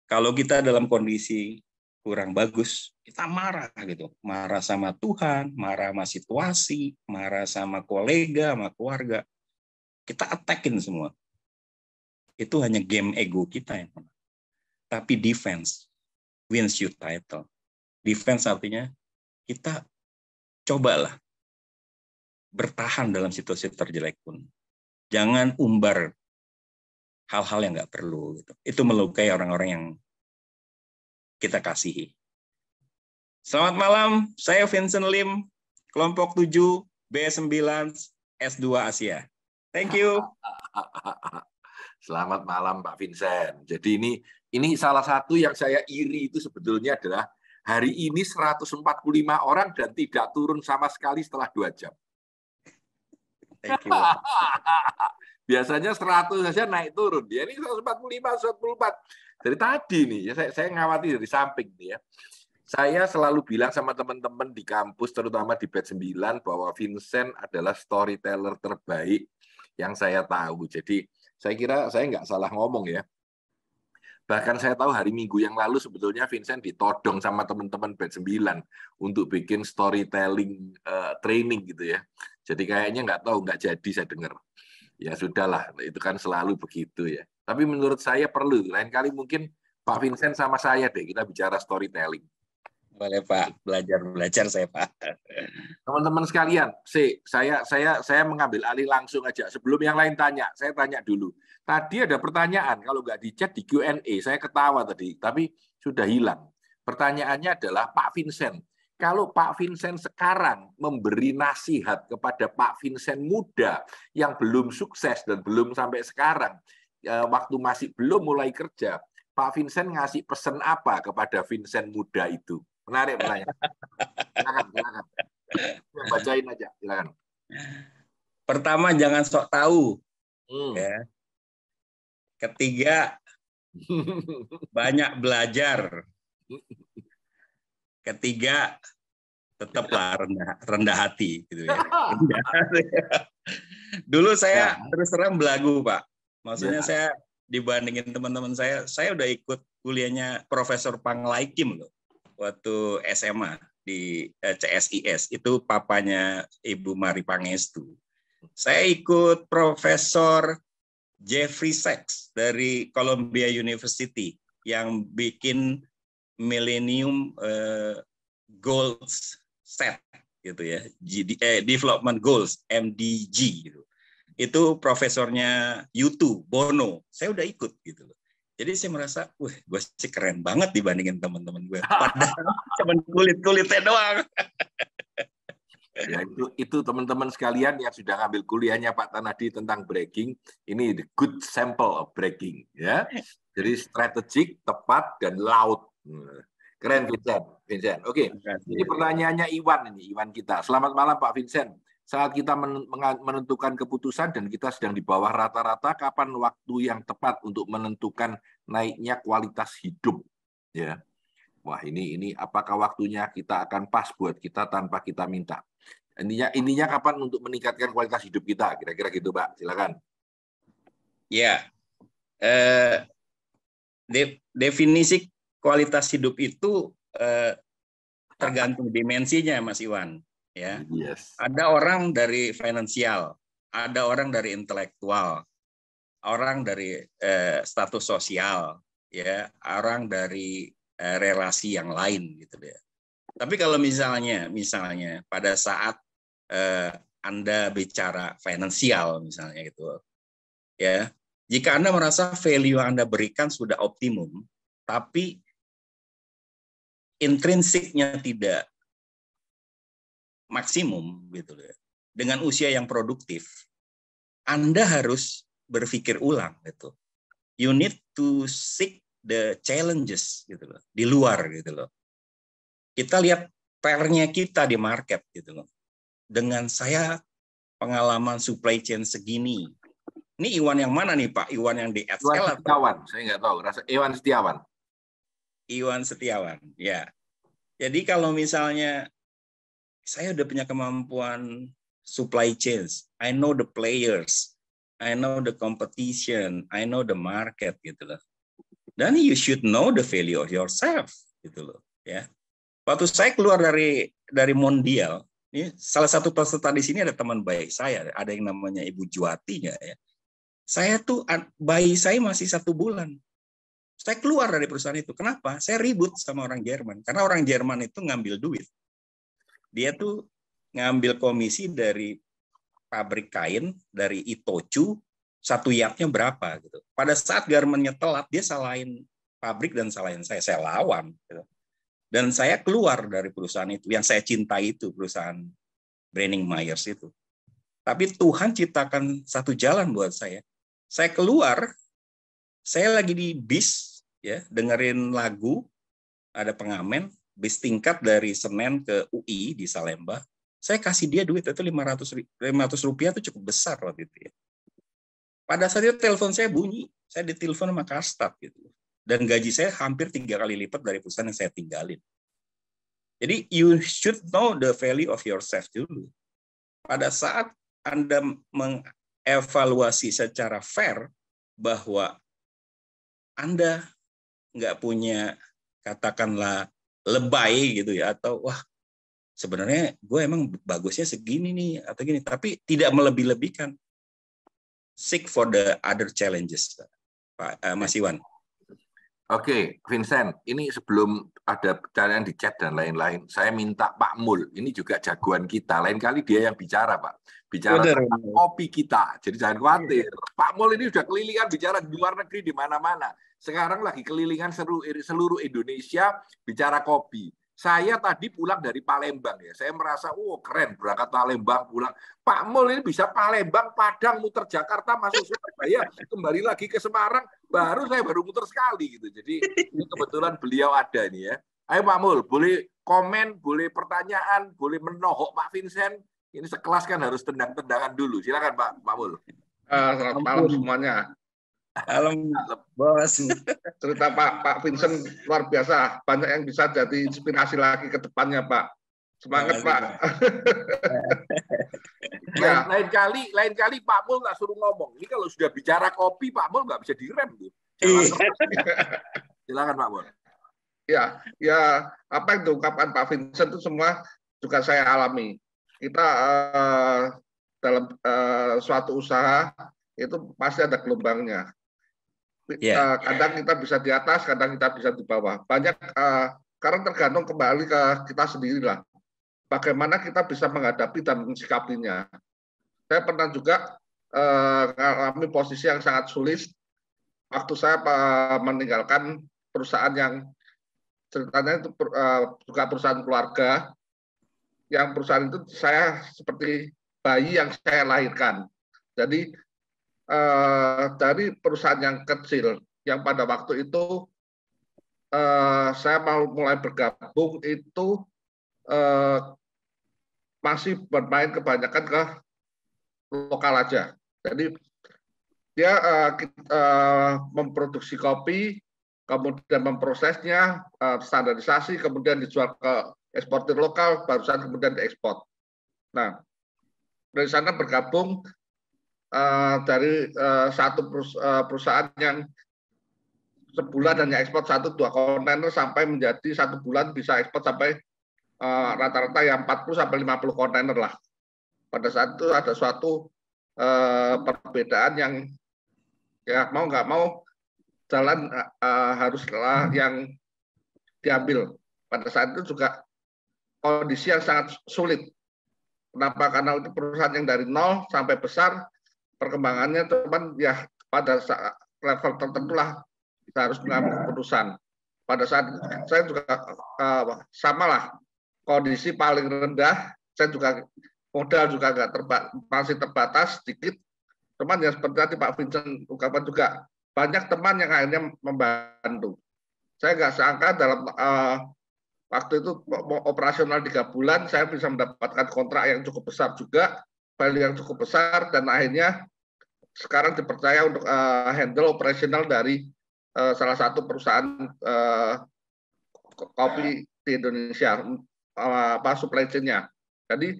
kalau kita dalam kondisi kurang bagus, kita marah gitu, marah sama Tuhan, marah sama situasi, marah sama kolega, sama keluarga, kita attackin semua. Itu hanya game ego kita yang menang. Tapi defense wins you title. Defense artinya kita cobalah bertahan dalam situasi terjelek pun. Jangan umbar hal-hal yang nggak perlu. Gitu. Itu melukai orang-orang yang kita kasihi. Selamat malam, saya Vincent Lim, kelompok 7 B9 S2 Asia. Thank you. Selamat malam Pak Vincent. Jadi ini ini salah satu yang saya iri itu sebetulnya adalah Hari ini 145 orang dan tidak turun sama sekali setelah dua jam. Thank you. Biasanya 100 saja naik turun. Dia ya, ini 145, 144. Dari tadi nih, ya saya, saya ngawati dari samping nih ya. Saya selalu bilang sama teman-teman di kampus, terutama di batch 9, bahwa Vincent adalah storyteller terbaik yang saya tahu. Jadi saya kira saya nggak salah ngomong ya. Bahkan saya tahu hari Minggu yang lalu sebetulnya Vincent ditodong sama teman-teman band 9 untuk bikin storytelling uh, training gitu ya. Jadi kayaknya nggak tahu nggak jadi saya dengar. Ya sudahlah, itu kan selalu begitu ya. Tapi menurut saya perlu lain kali mungkin Pak Vincent sama saya deh kita bicara storytelling. Boleh Pak, belajar belajar saya Pak. Teman-teman sekalian, si saya saya saya mengambil alih langsung aja. Sebelum yang lain tanya, saya tanya dulu. Tadi ada pertanyaan, kalau nggak di chat di Q&A, saya ketawa tadi, tapi sudah hilang. Pertanyaannya adalah Pak Vincent, kalau Pak Vincent sekarang memberi nasihat kepada Pak Vincent muda yang belum sukses dan belum sampai sekarang, ya, waktu masih belum mulai kerja, Pak Vincent ngasih pesan apa kepada Vincent muda itu? Menarik pertanyaan. Silakan, silakan. Bacain aja, silakan. Pertama jangan sok tahu. Hmm. Ya. Ketiga, banyak belajar. Ketiga, tetaplah rendah rendah hati gitu ya. Dulu saya ya. terus terang belagu, Pak. Maksudnya ya. saya dibandingin teman-teman saya, saya udah ikut kuliahnya Profesor Pang Laikim loh waktu SMA di eh, CSIS itu papanya Ibu Mari Pangestu. Saya ikut Profesor Jeffrey Sachs dari Columbia University yang bikin Millennium uh, eh, Goals Set gitu ya, GD, eh, Development Goals (MDG) gitu. Itu profesornya Yutu Bono. Saya udah ikut gitu loh. Jadi saya merasa, wah, gue sih keren banget dibandingin teman-teman gue. Padahal cuma kulit-kulitnya doang. Ya, hmm. itu itu teman-teman sekalian yang sudah ngambil kuliahnya Pak Tanadi tentang breaking, ini the good sample of breaking ya. Jadi strategik, tepat dan laut hmm. Keren Vincent. Vincent. Oke. Okay. Jadi pertanyaannya Iwan ini, Iwan kita. Selamat malam Pak Vincent. Saat kita menentukan keputusan dan kita sedang di bawah rata-rata, kapan waktu yang tepat untuk menentukan naiknya kualitas hidup? Ya. Wah ini ini apakah waktunya kita akan pas buat kita tanpa kita minta? Intinya intinya kapan untuk meningkatkan kualitas hidup kita? Kira-kira gitu, Pak. Silakan. Ya, eh, de definisi kualitas hidup itu eh, tergantung dimensinya, Mas Iwan. Ya, yes. ada orang dari finansial, ada orang dari intelektual, orang dari eh, status sosial, ya, orang dari Eh, relasi yang lain gitu ya. Tapi kalau misalnya misalnya pada saat eh, Anda bicara finansial misalnya gitu ya, jika Anda merasa value yang Anda berikan sudah optimum tapi intrinsiknya tidak maksimum gitu ya. Dengan usia yang produktif, Anda harus berpikir ulang gitu. You need to seek the challenges gitu loh di luar gitu loh kita lihat pernya kita di market gitu loh dengan saya pengalaman supply chain segini ini Iwan yang mana nih Pak Iwan yang di XL Iwan Setiawan saya nggak tahu rasa Iwan Setiawan Iwan Setiawan ya jadi kalau misalnya saya udah punya kemampuan supply chains I know the players I know the competition I know the market gitu loh dan you should know the value of yourself gitu loh ya waktu saya keluar dari dari mondial ini salah satu peserta di sini ada teman baik saya ada yang namanya ibu Juwati ya saya tuh bayi saya masih satu bulan saya keluar dari perusahaan itu kenapa saya ribut sama orang Jerman karena orang Jerman itu ngambil duit dia tuh ngambil komisi dari pabrik kain dari Itochu satu yardnya berapa gitu. Pada saat garmennya telat, dia salahin pabrik dan salahin saya, saya lawan. Gitu. Dan saya keluar dari perusahaan itu, yang saya cintai itu perusahaan Branding Myers itu. Tapi Tuhan ciptakan satu jalan buat saya. Saya keluar, saya lagi di bis, ya dengerin lagu, ada pengamen, bis tingkat dari Senen ke UI di Salemba, saya kasih dia duit itu 500 500 rupiah itu cukup besar waktu itu ya. Pada saat itu telepon saya bunyi, saya ditelepon sama Kastat gitu. Dan gaji saya hampir tiga kali lipat dari perusahaan yang saya tinggalin. Jadi you should know the value of yourself dulu. Pada saat Anda mengevaluasi secara fair bahwa Anda nggak punya katakanlah lebay gitu ya atau wah sebenarnya gue emang bagusnya segini nih atau gini tapi tidak melebih-lebihkan seek for the other challenges, Pak uh, Mas Iwan. Oke, okay, Vincent, ini sebelum ada pertanyaan di chat dan lain-lain, saya minta Pak Mul, ini juga jagoan kita. Lain kali dia yang bicara, Pak. Bicara Bener. tentang kopi kita, jadi jangan khawatir. Pak Mul ini sudah kelilingan bicara di luar negeri, di mana-mana. Sekarang lagi kelilingan seluruh Indonesia bicara kopi. Saya tadi pulang dari Palembang ya. Saya merasa, oh keren berangkat Palembang pulang. Pak Mul ini bisa Palembang, Padang, muter Jakarta, masuk Surabaya, kembali lagi ke Semarang. Baru saya baru muter sekali gitu. Jadi ini kebetulan beliau ada nih ya. Ayo Pak Mul, boleh komen, boleh pertanyaan, boleh menohok Pak Vincent. Ini sekelas kan harus tendang-tendangan dulu. Silakan Pak Pak Mul. Uh, selamat malam semuanya. Alam bos. Cerita Pak Pak Vincent luar biasa. Banyak yang bisa jadi inspirasi lagi ke depannya Pak. Semangat Pak. Ya. lain, lain kali, lain kali Pak Mul nggak suruh ngomong. Ini kalau sudah bicara kopi Pak Mul nggak bisa direm iya. Silakan Pak Mul. Ya, ya apa yang diungkapkan Pak Vincent itu semua juga saya alami. Kita uh, dalam uh, suatu usaha itu pasti ada gelombangnya yeah. Iya. uh, kadang kita bisa di atas, kadang kita bisa di bawah. Banyak uh, karena tergantung kembali ke kita sendirilah. Bagaimana kita bisa menghadapi dan mensikapinya. Saya pernah juga eh, mengalami uh, posisi yang sangat sulit waktu saya uh, meninggalkan perusahaan yang ceritanya itu uh, juga perusahaan keluarga yang perusahaan itu saya seperti bayi yang saya lahirkan. Jadi uh, dari perusahaan yang kecil yang pada waktu itu uh, saya mau mulai bergabung itu uh, masih bermain kebanyakan ke lokal aja. Jadi dia uh, kita, uh, memproduksi kopi, kemudian memprosesnya, uh, standarisasi, kemudian dijual ke eksportir lokal, barusan kemudian diekspor. Nah, dari sana bergabung Eh, dari eh, satu eh, perusahaan yang sebulan hanya ekspor satu dua kontainer sampai menjadi satu bulan bisa ekspor sampai rata-rata uh, yang 40 sampai 50 kontainer lah. Pada saat itu ada suatu perbedaan yang ya mau nggak mau jalan uh, haruslah yang diambil. Pada saat itu juga kondisi yang sangat sulit. Kenapa? Karena itu perusahaan yang dari nol sampai besar perkembangannya teman ya pada saat level tertentu lah kita harus mengambil keputusan. Pada saat saya juga uh, eh, lah kondisi paling rendah, saya juga modal juga nggak terba, masih terbatas sedikit. Teman yang seperti tadi Pak Vincent ungkapan juga banyak teman yang akhirnya membantu. Saya nggak sangka dalam uh, waktu itu operasional tiga bulan saya bisa mendapatkan kontrak yang cukup besar juga, value yang cukup besar dan akhirnya sekarang dipercaya untuk uh, handle operasional dari uh, salah satu perusahaan uh, kopi di Indonesia uh, apa supply chain-nya. Jadi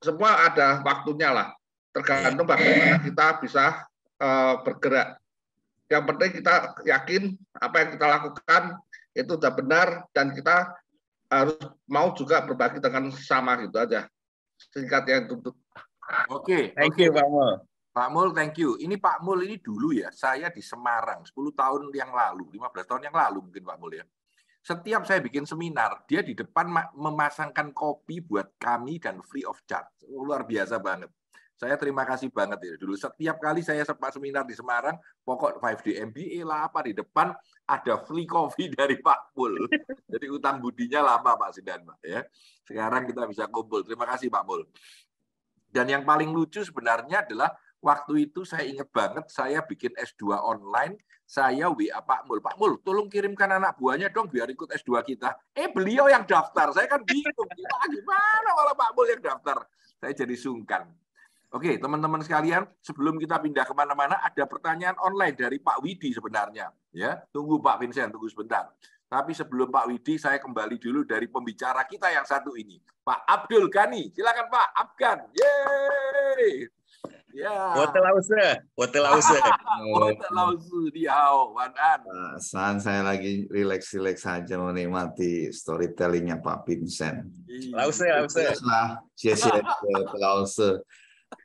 semua ada waktunya lah. Tergantung bagaimana kita bisa uh, bergerak. Yang penting kita yakin apa yang kita lakukan itu sudah benar dan kita harus mau juga berbagi dengan sama gitu aja. Singkatnya itu. Oke, okay, thank you Bang. Pak Mul, thank you. Ini Pak Mul ini dulu ya, saya di Semarang 10 tahun yang lalu, 15 tahun yang lalu mungkin Pak Mul ya. Setiap saya bikin seminar, dia di depan memasangkan kopi buat kami dan free of charge. Luar biasa banget. Saya terima kasih banget ya. Dulu setiap kali saya sempat seminar di Semarang, pokok 5D MBA lah apa di depan ada free coffee dari Pak Mul. Jadi utang budinya lama Pak Sidan Pak ya. Sekarang kita bisa kumpul. Terima kasih Pak Mul. Dan yang paling lucu sebenarnya adalah Waktu itu saya ingat banget, saya bikin S2 online, saya WA Pak Mul. Pak Mul, tolong kirimkan anak buahnya dong biar ikut S2 kita. Eh, beliau yang daftar. Saya kan bingung. Kita gimana kalau Pak Mul yang daftar. Saya jadi sungkan. Oke, teman-teman sekalian, sebelum kita pindah kemana-mana, ada pertanyaan online dari Pak Widi sebenarnya. ya Tunggu Pak Vincent, tunggu sebentar. Tapi sebelum Pak Widi, saya kembali dulu dari pembicara kita yang satu ini. Pak Abdul Ghani. Silakan Pak, Afgan. Yeay! Yeah. Ya. 我的老师，我的老师，我的老师，你好，晚安。San, saya lagi relax-relax saja menikmati storytellingnya Pak Vincent. Lause, iya. lause. Lah, sia-sia lause.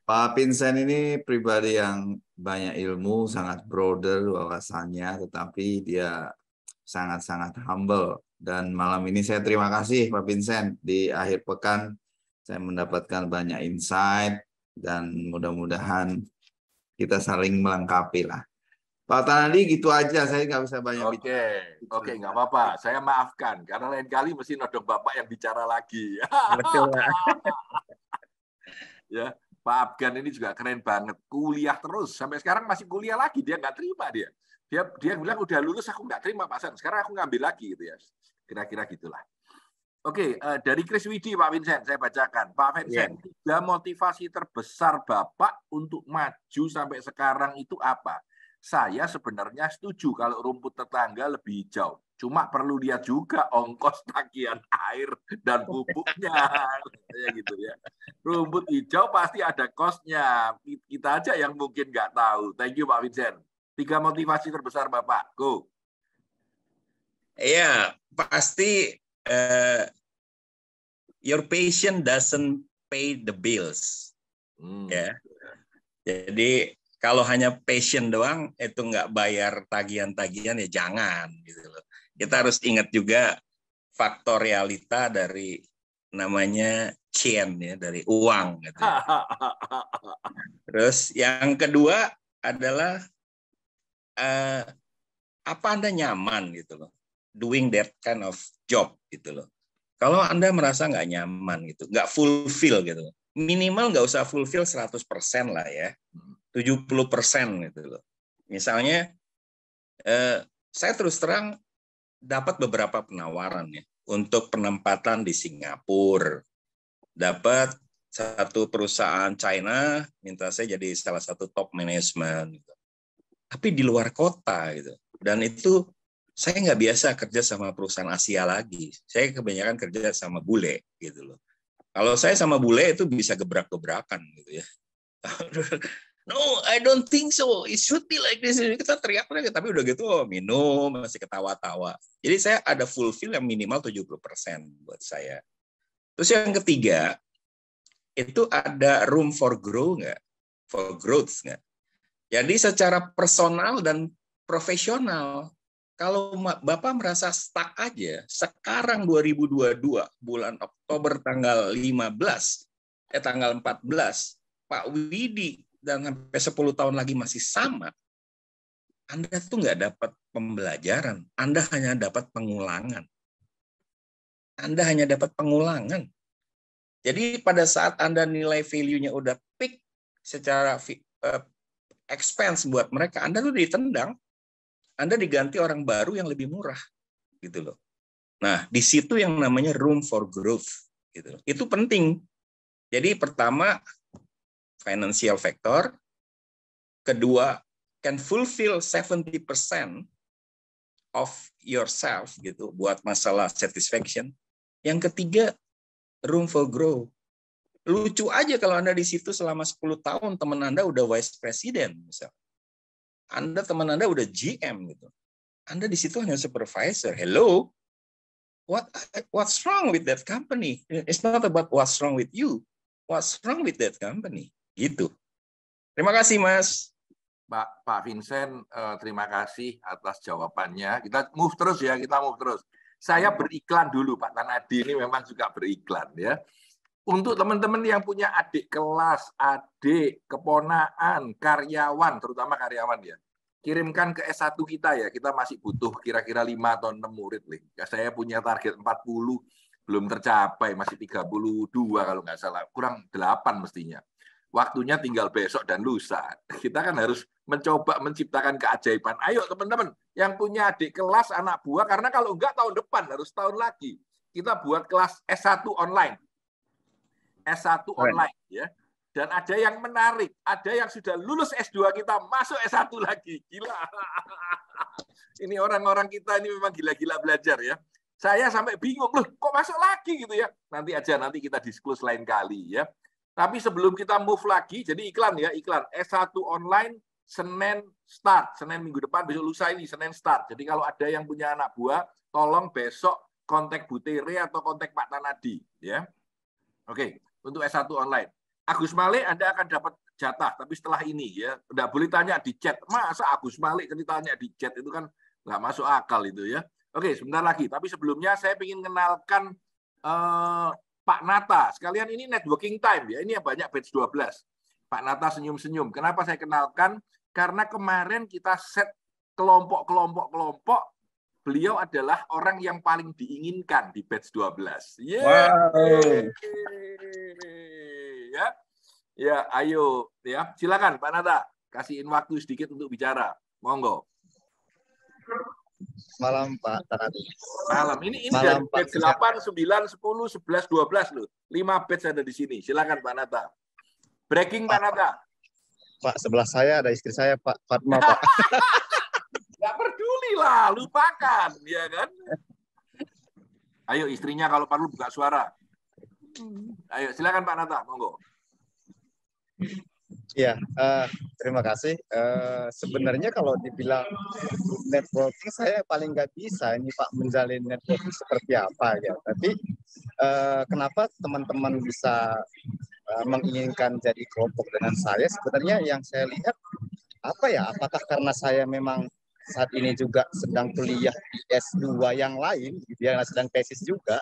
Pak Vincent ini pribadi yang banyak ilmu, sangat broader wawasannya, tetapi dia sangat-sangat humble. Dan malam ini saya terima kasih Pak Vincent. Di akhir pekan saya mendapatkan banyak insight, dan mudah-mudahan kita saling melengkapi lah. Pak Tanadi gitu aja, saya nggak bisa banyak Oke, bicara. Oke, nggak apa-apa. Saya maafkan, karena lain kali mesti nodong Bapak yang bicara lagi. Betul. ya, Pak Afgan ini juga keren banget. Kuliah terus, sampai sekarang masih kuliah lagi. Dia nggak terima dia. Dia dia bilang udah lulus, aku nggak terima Pak San. Sekarang aku ngambil lagi gitu ya. Kira-kira gitulah. Oke, uh, dari Chris Widi, Pak Vincent, saya bacakan. Pak Vincent, yeah. tiga motivasi terbesar Bapak untuk maju sampai sekarang itu apa? Saya sebenarnya setuju kalau rumput tetangga lebih hijau. Cuma perlu lihat juga ongkos tagihan air dan pupuknya. ya gitu ya. Rumput hijau pasti ada kosnya. Kita aja yang mungkin nggak tahu. Thank you Pak Vincent. Tiga motivasi terbesar Bapak. Go. Iya, yeah, pasti uh, your patient doesn't pay the bills. Hmm. Ya. Jadi kalau hanya patient doang itu nggak bayar tagihan-tagihan ya jangan gitu loh. Kita harus ingat juga faktor realita dari namanya chain ya dari uang gitu. Terus yang kedua adalah uh, apa Anda nyaman gitu loh doing that kind of job gitu loh. Kalau Anda merasa nggak nyaman gitu, nggak fulfill gitu. Minimal nggak usah fulfill 100% lah ya. 70% gitu loh. Misalnya eh, saya terus terang dapat beberapa penawaran ya untuk penempatan di Singapura. Dapat satu perusahaan China minta saya jadi salah satu top management gitu. Tapi di luar kota gitu. Dan itu saya nggak biasa kerja sama perusahaan Asia lagi. Saya kebanyakan kerja sama bule gitu loh. Kalau saya sama bule itu bisa gebrak-gebrakan gitu ya. no, I don't think so. It should be like this. Kita teriak-teriak, tapi udah gitu oh, minum, masih ketawa-tawa. Jadi saya ada fulfill yang minimal 70% buat saya. Terus yang ketiga, itu ada room for grow nggak? For growth nggak? Jadi secara personal dan profesional, kalau Bapak merasa stuck aja, sekarang 2022 bulan Oktober tanggal 15 eh tanggal 14 Pak Widi dan sampai 10 tahun lagi masih sama, Anda tuh nggak dapat pembelajaran, Anda hanya dapat pengulangan. Anda hanya dapat pengulangan. Jadi pada saat Anda nilai value-nya udah peak secara eh, expense buat mereka, Anda tuh ditendang anda diganti orang baru yang lebih murah gitu loh. Nah, di situ yang namanya room for growth gitu. Loh. Itu penting. Jadi pertama financial factor, kedua can fulfill 70% of yourself gitu buat masalah satisfaction. Yang ketiga room for growth. Lucu aja kalau Anda di situ selama 10 tahun teman Anda udah vice president misalnya anda teman Anda udah GM gitu. Anda di situ hanya supervisor. Hello, what what's wrong with that company? It's not about what's wrong with you. What's wrong with that company? Gitu. Terima kasih, Mas. Pak Pak Vincent, uh, terima kasih atas jawabannya. Kita move terus ya, kita move terus. Saya beriklan dulu, Pak Tanadi ini memang suka beriklan ya. Untuk teman-teman yang punya adik kelas, adik, keponaan, karyawan, terutama karyawan ya, kirimkan ke S1 kita ya. Kita masih butuh kira-kira 5 atau 6 murid. Nih. Ya, saya punya target 40, belum tercapai, masih 32 kalau nggak salah. Kurang 8 mestinya. Waktunya tinggal besok dan lusa. Kita kan harus mencoba menciptakan keajaiban. Ayo teman-teman yang punya adik kelas, anak buah, karena kalau nggak tahun depan harus tahun lagi. Kita buat kelas S1 online. S1 online ya. Dan ada yang menarik, ada yang sudah lulus S2 kita masuk S1 lagi. Gila. ini orang-orang kita ini memang gila-gila belajar ya. Saya sampai bingung, loh kok masuk lagi gitu ya. Nanti aja nanti kita diskus lain kali ya. Tapi sebelum kita move lagi, jadi iklan ya, iklan S1 online Senin start, Senin minggu depan besok lusa ini Senin start. Jadi kalau ada yang punya anak buah, tolong besok kontak Butere atau kontak Pak Tanadi ya. Oke. Okay untuk S1 online. Agus Malik Anda akan dapat jatah, tapi setelah ini ya, tidak boleh tanya di chat. Masa Agus Malik kan tanya di chat itu kan nggak masuk akal itu ya. Oke, sebentar lagi. Tapi sebelumnya saya ingin kenalkan eh, Pak Nata. Sekalian ini networking time ya. Ini yang banyak batch 12. Pak Nata senyum-senyum. Kenapa saya kenalkan? Karena kemarin kita set kelompok-kelompok-kelompok beliau adalah orang yang paling diinginkan di batch 12. Yeah. Wow. Ya. Ya, ayo ya. Silakan Pak Nata, kasihin waktu sedikit untuk bicara. Monggo. Malam Pak Tarani. Malam. Ini ini Malam, dari batch 8, 9, 10, 11, 12 loh. 5 batch ada di sini. Silakan Pak Nata. Breaking Pak, Pak Nata. Pak, sebelah saya ada istri saya Pak Fatma Pak. peduli lah, lupakan, ya kan? Ayo istrinya kalau perlu buka suara. Hmm. Ayo silakan Pak Nata, monggo. Ya, uh, terima kasih. Uh, sebenarnya kalau dibilang networking, saya paling nggak bisa ini Pak menjalin networking seperti apa ya. Tapi uh, kenapa teman-teman bisa uh, menginginkan jadi kelompok dengan saya? Sebenarnya yang saya lihat apa ya? Apakah karena saya memang saat ini juga sedang kuliah di S2 yang lain, gitu ya, sedang tesis juga,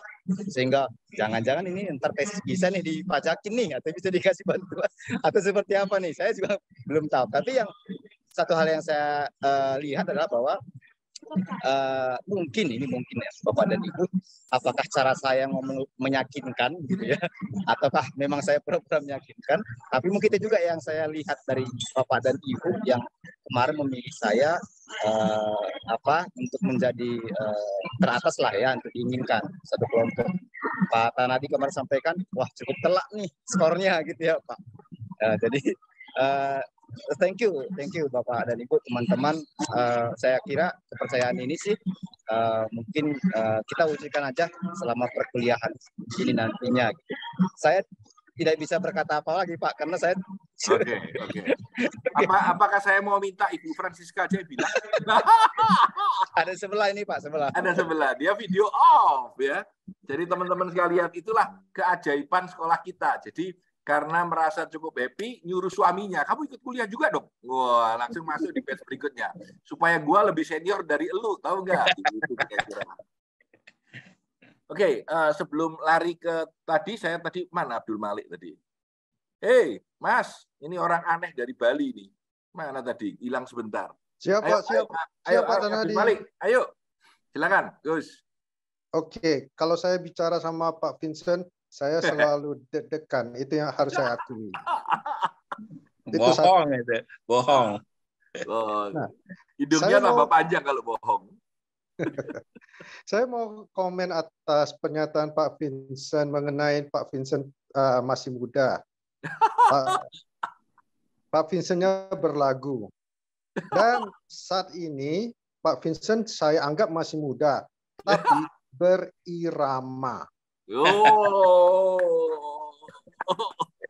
sehingga jangan-jangan ini ntar tesis bisa nih dipajakin nih, atau bisa dikasih bantuan, atau seperti apa nih, saya juga belum tahu. Tapi yang satu hal yang saya uh, lihat adalah bahwa uh, mungkin ini mungkin ya Bapak dan Ibu apakah cara saya ngomong menyakinkan gitu ya ataukah memang saya program menyakinkan? tapi mungkin itu juga yang saya lihat dari Bapak dan Ibu yang kemarin memilih saya uh, apa untuk menjadi uh, teratas lah ya untuk diinginkan satu kelompok Pak Tanadi kemarin sampaikan wah cukup telak nih skornya gitu ya Pak uh, jadi uh, thank you, thank you Bapak dan Ibu, teman-teman. Uh, saya kira kepercayaan ini sih uh, mungkin uh, kita wujudkan aja selama perkuliahan ini nantinya. Saya tidak bisa berkata apa lagi Pak, karena saya Oke, okay, oke. Okay. Apa, apakah saya mau minta Ibu Francisca aja bilang? Ada sebelah ini Pak, sebelah. Ada sebelah. Dia video off ya. Jadi teman-teman sekalian itulah keajaiban sekolah kita. Jadi karena merasa cukup happy, nyuruh suaminya, kamu ikut kuliah juga dong. Wah, langsung masuk di batch berikutnya. Supaya gue lebih senior dari elu, tau nggak? Gitu Oke, okay, uh, eh, sebelum lari ke tadi, saya tadi mana Abdul Malik tadi? Hei, Mas, ini orang aneh dari Bali ini. Mana tadi? Hilang sebentar. Siap, ayo, Siap. Ayo, siap, ayo, Pak Abdul Malik. Ayo, silakan, Gus. Oke, okay. kalau saya bicara sama Pak Vincent, saya selalu deg-degan, itu yang harus saya akui. itu bohong itu, bohong. Nah, Hidupnya nambah mau... panjang kalau bohong. saya mau komen atas pernyataan Pak Vincent mengenai Pak Vincent uh, masih muda. Pak, Pak Vincentnya berlagu. Dan saat ini Pak Vincent saya anggap masih muda, tapi berirama. Oh.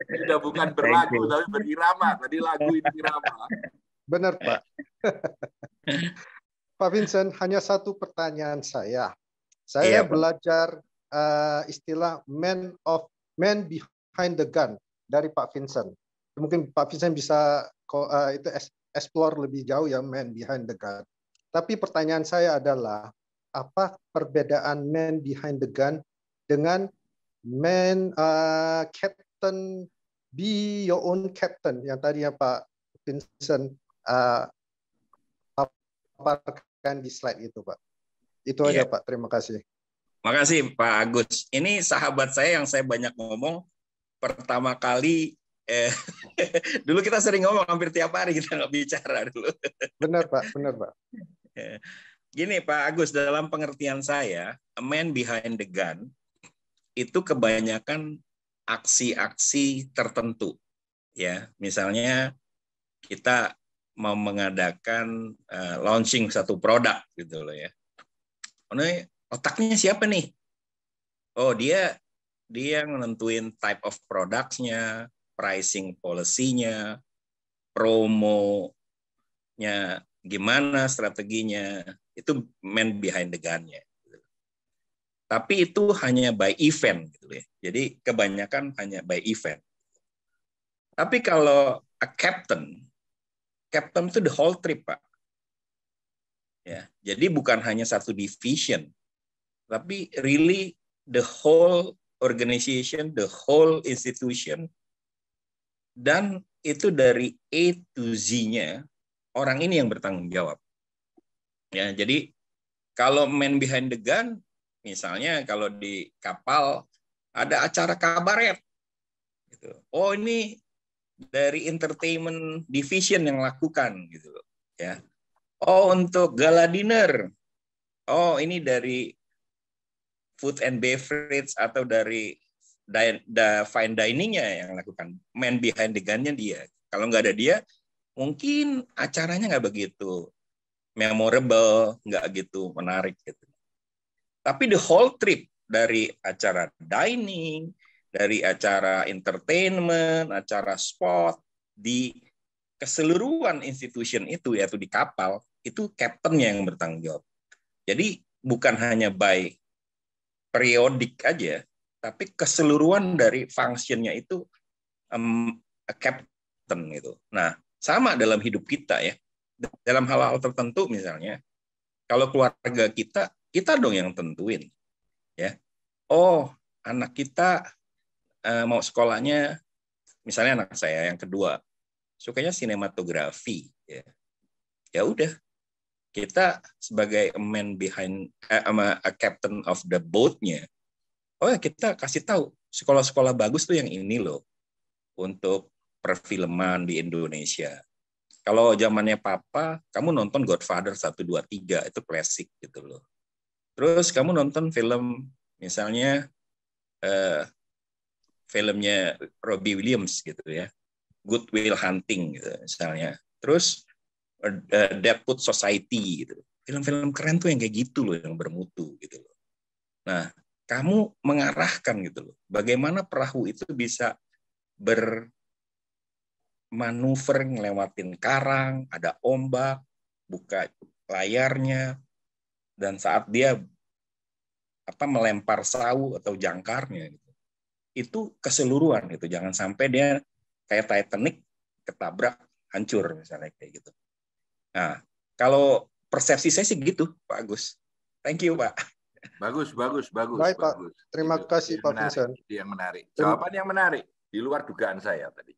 Sudah bukan berlagu tapi berirama. Tadi lagu ini irama. Benar, Pak. Pak Vincent, hanya satu pertanyaan saya. Saya iya, belajar uh, istilah man of man behind the gun dari Pak Vincent. Mungkin Pak Vincent bisa uh, itu explore lebih jauh ya man behind the gun. Tapi pertanyaan saya adalah apa perbedaan man behind the gun dengan man uh, captain be your own captain yang tadinya Pak Vincent uh, paparkan di slide itu Pak. Itu aja iya. Pak. Terima kasih. Makasih Pak Agus. Ini sahabat saya yang saya banyak ngomong pertama kali eh, dulu kita sering ngomong hampir tiap hari kita nggak bicara dulu. Benar Pak, benar Pak. Eh, gini Pak Agus, dalam pengertian saya, a man behind the gun itu kebanyakan aksi-aksi tertentu ya misalnya kita mau mengadakan uh, launching satu produk gitu loh ya ini otaknya siapa nih oh dia dia yang nentuin type of productsnya pricing policy-nya promo-nya gimana strateginya itu man behind the gun-nya tapi itu hanya by event gitu ya. Jadi kebanyakan hanya by event. Tapi kalau a captain, captain itu the whole trip, Pak. Ya, jadi bukan hanya satu division, tapi really the whole organization, the whole institution, dan itu dari A to Z-nya orang ini yang bertanggung jawab. Ya, jadi kalau man behind the gun Misalnya kalau di kapal ada acara kabaret. Gitu. Oh ini dari entertainment division yang lakukan gitu ya oh untuk gala dinner oh ini dari food and beverage atau dari fine diningnya yang lakukan man behind the gunnya dia kalau nggak ada dia mungkin acaranya nggak begitu memorable nggak gitu menarik gitu tapi the whole trip dari acara dining, dari acara entertainment, acara sport di keseluruhan institution itu yaitu di kapal itu kaptennya yang bertanggung jawab. Jadi bukan hanya by periodik aja, tapi keseluruhan dari fungsinya itu um, captain gitu. Nah sama dalam hidup kita ya. Dalam hal-hal tertentu misalnya, kalau keluarga kita kita dong yang tentuin ya oh anak kita eh, mau sekolahnya misalnya anak saya yang kedua sukanya sinematografi ya ya udah kita sebagai a man behind eh, a captain of the boatnya oh ya kita kasih tahu sekolah-sekolah bagus tuh yang ini loh untuk perfilman di Indonesia kalau zamannya papa kamu nonton Godfather 1 2 3 itu klasik gitu loh Terus kamu nonton film misalnya uh, filmnya Robbie Williams gitu ya, Good Will Hunting gitu misalnya. Terus uh, Deadwood Society gitu. Film-film keren tuh yang kayak gitu loh, yang bermutu gitu loh. Nah, kamu mengarahkan gitu loh. Bagaimana perahu itu bisa bermanuver ngelewatin karang, ada ombak, buka layarnya, dan saat dia apa melempar sau atau jangkarnya gitu, itu keseluruhan gitu jangan sampai dia kayak Titanic ketabrak hancur misalnya kayak gitu nah kalau persepsi saya sih gitu Pak Agus thank you Pak bagus bagus bagus baik Pak bagus. terima gitu. kasih Pak Vincent yang menarik jawaban yang menarik di luar dugaan saya tadi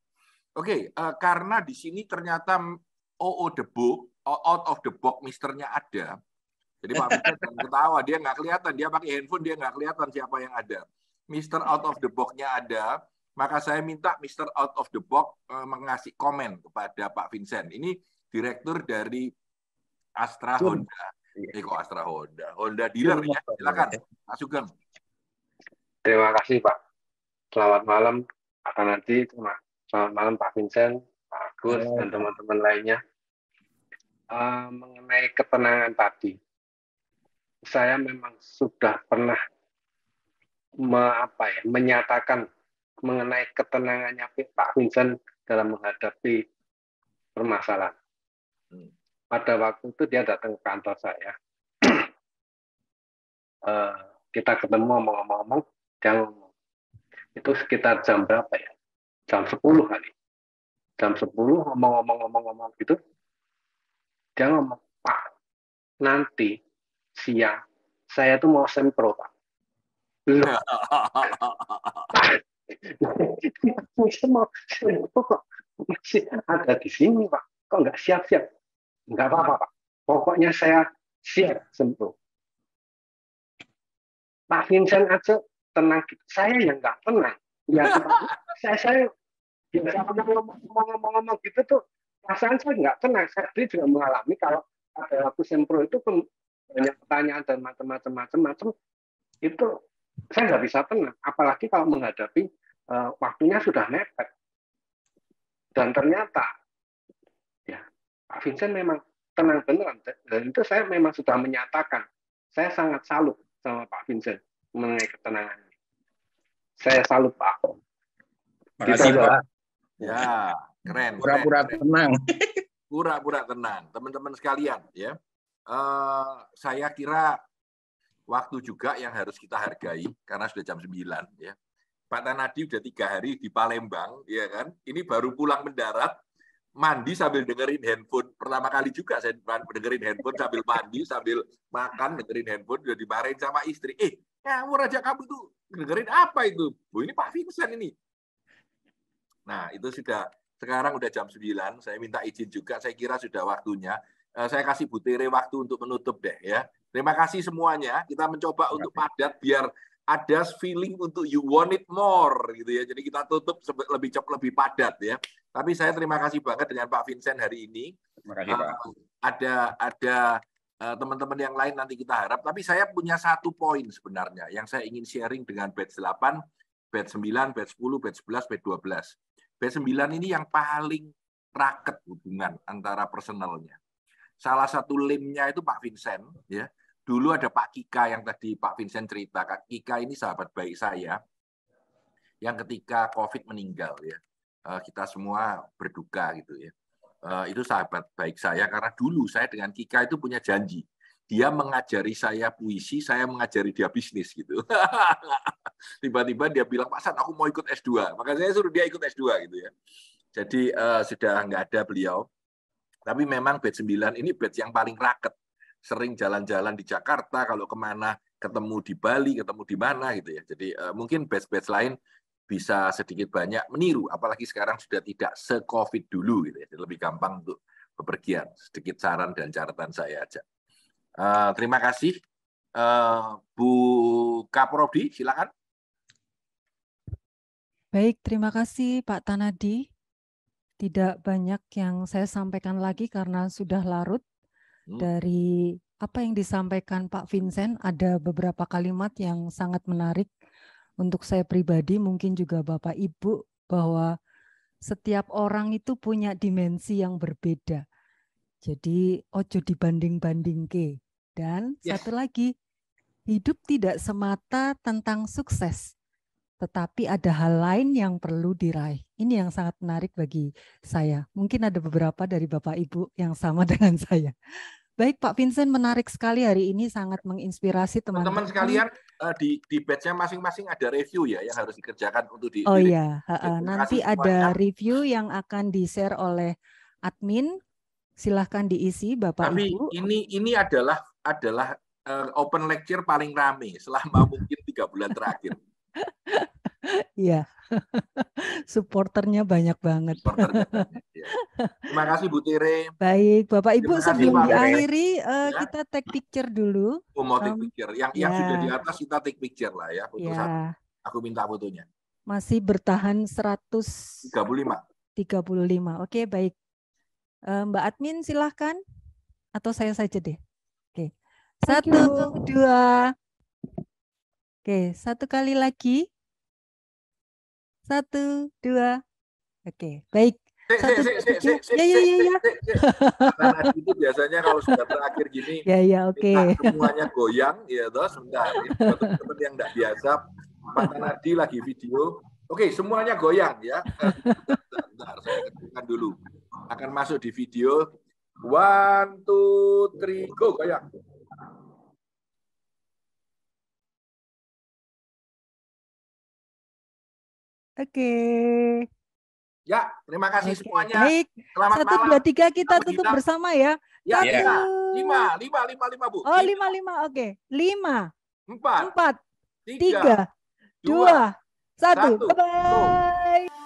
Oke, okay, uh, eh, karena di sini ternyata OO oh, oh, the book, oh, out of the box misternya ada, jadi Pak Mister jangan ketawa, dia nggak kelihatan, dia pakai handphone dia nggak kelihatan siapa yang ada. Mister out of the box-nya ada, maka saya minta Mister out of the box eh, mengasih komen kepada Pak Vincent. Ini direktur dari Astra iya. Honda. Eh kok Astra Honda? Honda iya, dealer ya. Silakan, Pak Sugeng. Terima kasih Pak. Selamat malam akan Nanti, cuma selamat malam Pak Vincent, Pak Gus dan teman-teman lainnya. Uh, mengenai ketenangan tadi, saya memang sudah pernah me, apa ya, menyatakan mengenai ketenangannya Pak Vincent dalam menghadapi permasalahan. Hmm. Pada waktu itu dia datang ke kantor saya. Eh, kita ketemu ngomong-ngomong, dia Itu sekitar jam berapa ya? Jam 10 kali. Jam 10 ngomong-ngomong-ngomong-ngomong gitu. Dia ngomong, Pak, nanti sia saya tuh mau sempro pak belum saya mau sempro masih ada di sini pak kok nggak siap-siap nggak apa-apa pak pokoknya saya siap sempro Pak Vincent aja tenang saya yang nggak tenang ya saya saya biasa ya, ngomong-ngomong gitu tuh perasaan saya nggak tenang saya juga mengalami kalau ada aku sempro itu banyak pertanyaan dan macam-macam macam-macam itu saya nggak bisa tenang apalagi kalau menghadapi uh, waktunya sudah mepet dan ternyata ya Pak Vincent memang tenang beneran dan itu saya memang sudah menyatakan saya sangat salut sama Pak Vincent mengenai ketenangannya saya salut Pak Kita Pak ya keren pura-pura tenang pura-pura tenang teman-teman sekalian ya Eh, saya kira waktu juga yang harus kita hargai karena sudah jam 9 ya. Pak Tanadi sudah tiga hari di Palembang, ya kan? Ini baru pulang mendarat, mandi sambil dengerin handphone. Pertama kali juga saya dengerin handphone sambil mandi, sambil makan dengerin handphone, udah dimarahin sama istri. Eh, kamu raja kamu itu dengerin apa itu? Bu, ini Pak Vincent ini. Nah, itu sudah sekarang udah jam 9, saya minta izin juga, saya kira sudah waktunya. Eh, saya kasih butir waktu untuk menutup deh ya. Terima kasih semuanya. Kita mencoba untuk padat biar ada feeling untuk you want it more gitu ya. Jadi kita tutup lebih cepat lebih padat ya. Tapi saya terima kasih banget dengan Pak Vincent hari ini. Terima kasih Pak. Uh, ada ada teman eh, teman-teman yang lain nanti kita harap. Tapi saya punya satu poin sebenarnya yang saya ingin sharing dengan batch 8, batch 9, batch 10, batch 11, batch 12. Batch 9 ini yang paling raket hubungan antara personalnya salah satu limnya itu Pak Vincent ya dulu ada Pak Kika yang tadi Pak Vincent cerita Kak Kika ini sahabat baik saya yang ketika COVID meninggal ya eh, kita semua berduka gitu ya eh, itu sahabat baik saya karena dulu saya dengan Kika itu punya janji dia mengajari saya puisi, saya mengajari dia bisnis gitu. Tiba-tiba dia bilang, Pak San, aku mau ikut S2. makanya saya suruh dia ikut S2 gitu ya. Jadi uh, sudah nggak ada beliau. Tapi memang batch 9 ini batch yang paling raket. Sering jalan-jalan di Jakarta, kalau kemana ketemu di Bali, ketemu di mana gitu ya. Jadi uh, mungkin batch-batch lain bisa sedikit banyak meniru, apalagi sekarang sudah tidak se-COVID dulu gitu ya. Jadi lebih gampang untuk bepergian. Sedikit saran dan catatan saya aja. Uh, terima kasih. Uh, Bu Kaprodi, silakan. Baik, terima kasih Pak Tanadi tidak banyak yang saya sampaikan lagi karena sudah larut hmm. dari apa yang disampaikan Pak Vincent. Ada beberapa kalimat yang sangat menarik untuk saya pribadi, mungkin juga Bapak Ibu, bahwa setiap orang itu punya dimensi yang berbeda. Jadi ojo dibanding-banding ke. Dan yeah. satu lagi, hidup tidak semata tentang sukses, tetapi ada hal lain yang perlu diraih. Ini yang sangat menarik bagi saya. Mungkin ada beberapa dari Bapak Ibu yang sama dengan saya. Baik Pak Vincent, menarik sekali hari ini sangat menginspirasi teman-teman. Teman sekalian eh, di di batchnya masing-masing ada review ya yang harus dikerjakan untuk di. Oh iya, nanti nanti ada review yang akan di share oleh admin. Silahkan diisi Bapak Tapi Ibu. ini ini adalah adalah eh, open lecture paling rame selama mungkin tiga bulan terakhir. Iya. Supporternya banyak banget. Iya. Terima kasih Bu Tire. Baik, Bapak Ibu kasih, sebelum Pak diakhiri eh, ya. kita take picture dulu. Aku mau take picture. Yang ya. yang iya. sudah di atas kita take picture lah ya, foto ya. satu. Aku minta fotonya. Masih bertahan 135. 35. lima. Oke, baik. Eh, Mbak admin silahkan atau saya saja deh. Oke. Satu, dua, Oke, satu kali lagi. Satu, dua. Oke, baik. Satu, ya, ya, ya, ya. itu biasanya kalau sudah terakhir gini, ya, ya, oke. semuanya goyang, ya toh sebentar. Teman-teman yang tidak biasa, Pak Nadi lagi video. Oke, semuanya goyang ya. sebentar saya ketukkan dulu. Akan masuk di video. One, two, three, go goyang. Oke. Ya, terima kasih semuanya. Baik. Selamat Satu, malam. dua, tiga kita Sampai tutup kita. bersama ya. Ya, Satu. Ya. Lima, lima, lima, lima, Bu. Oh, lima, lima. Oke. Lima. Empat. Empat. Tiga. dua, Satu. Satu. Bye-bye.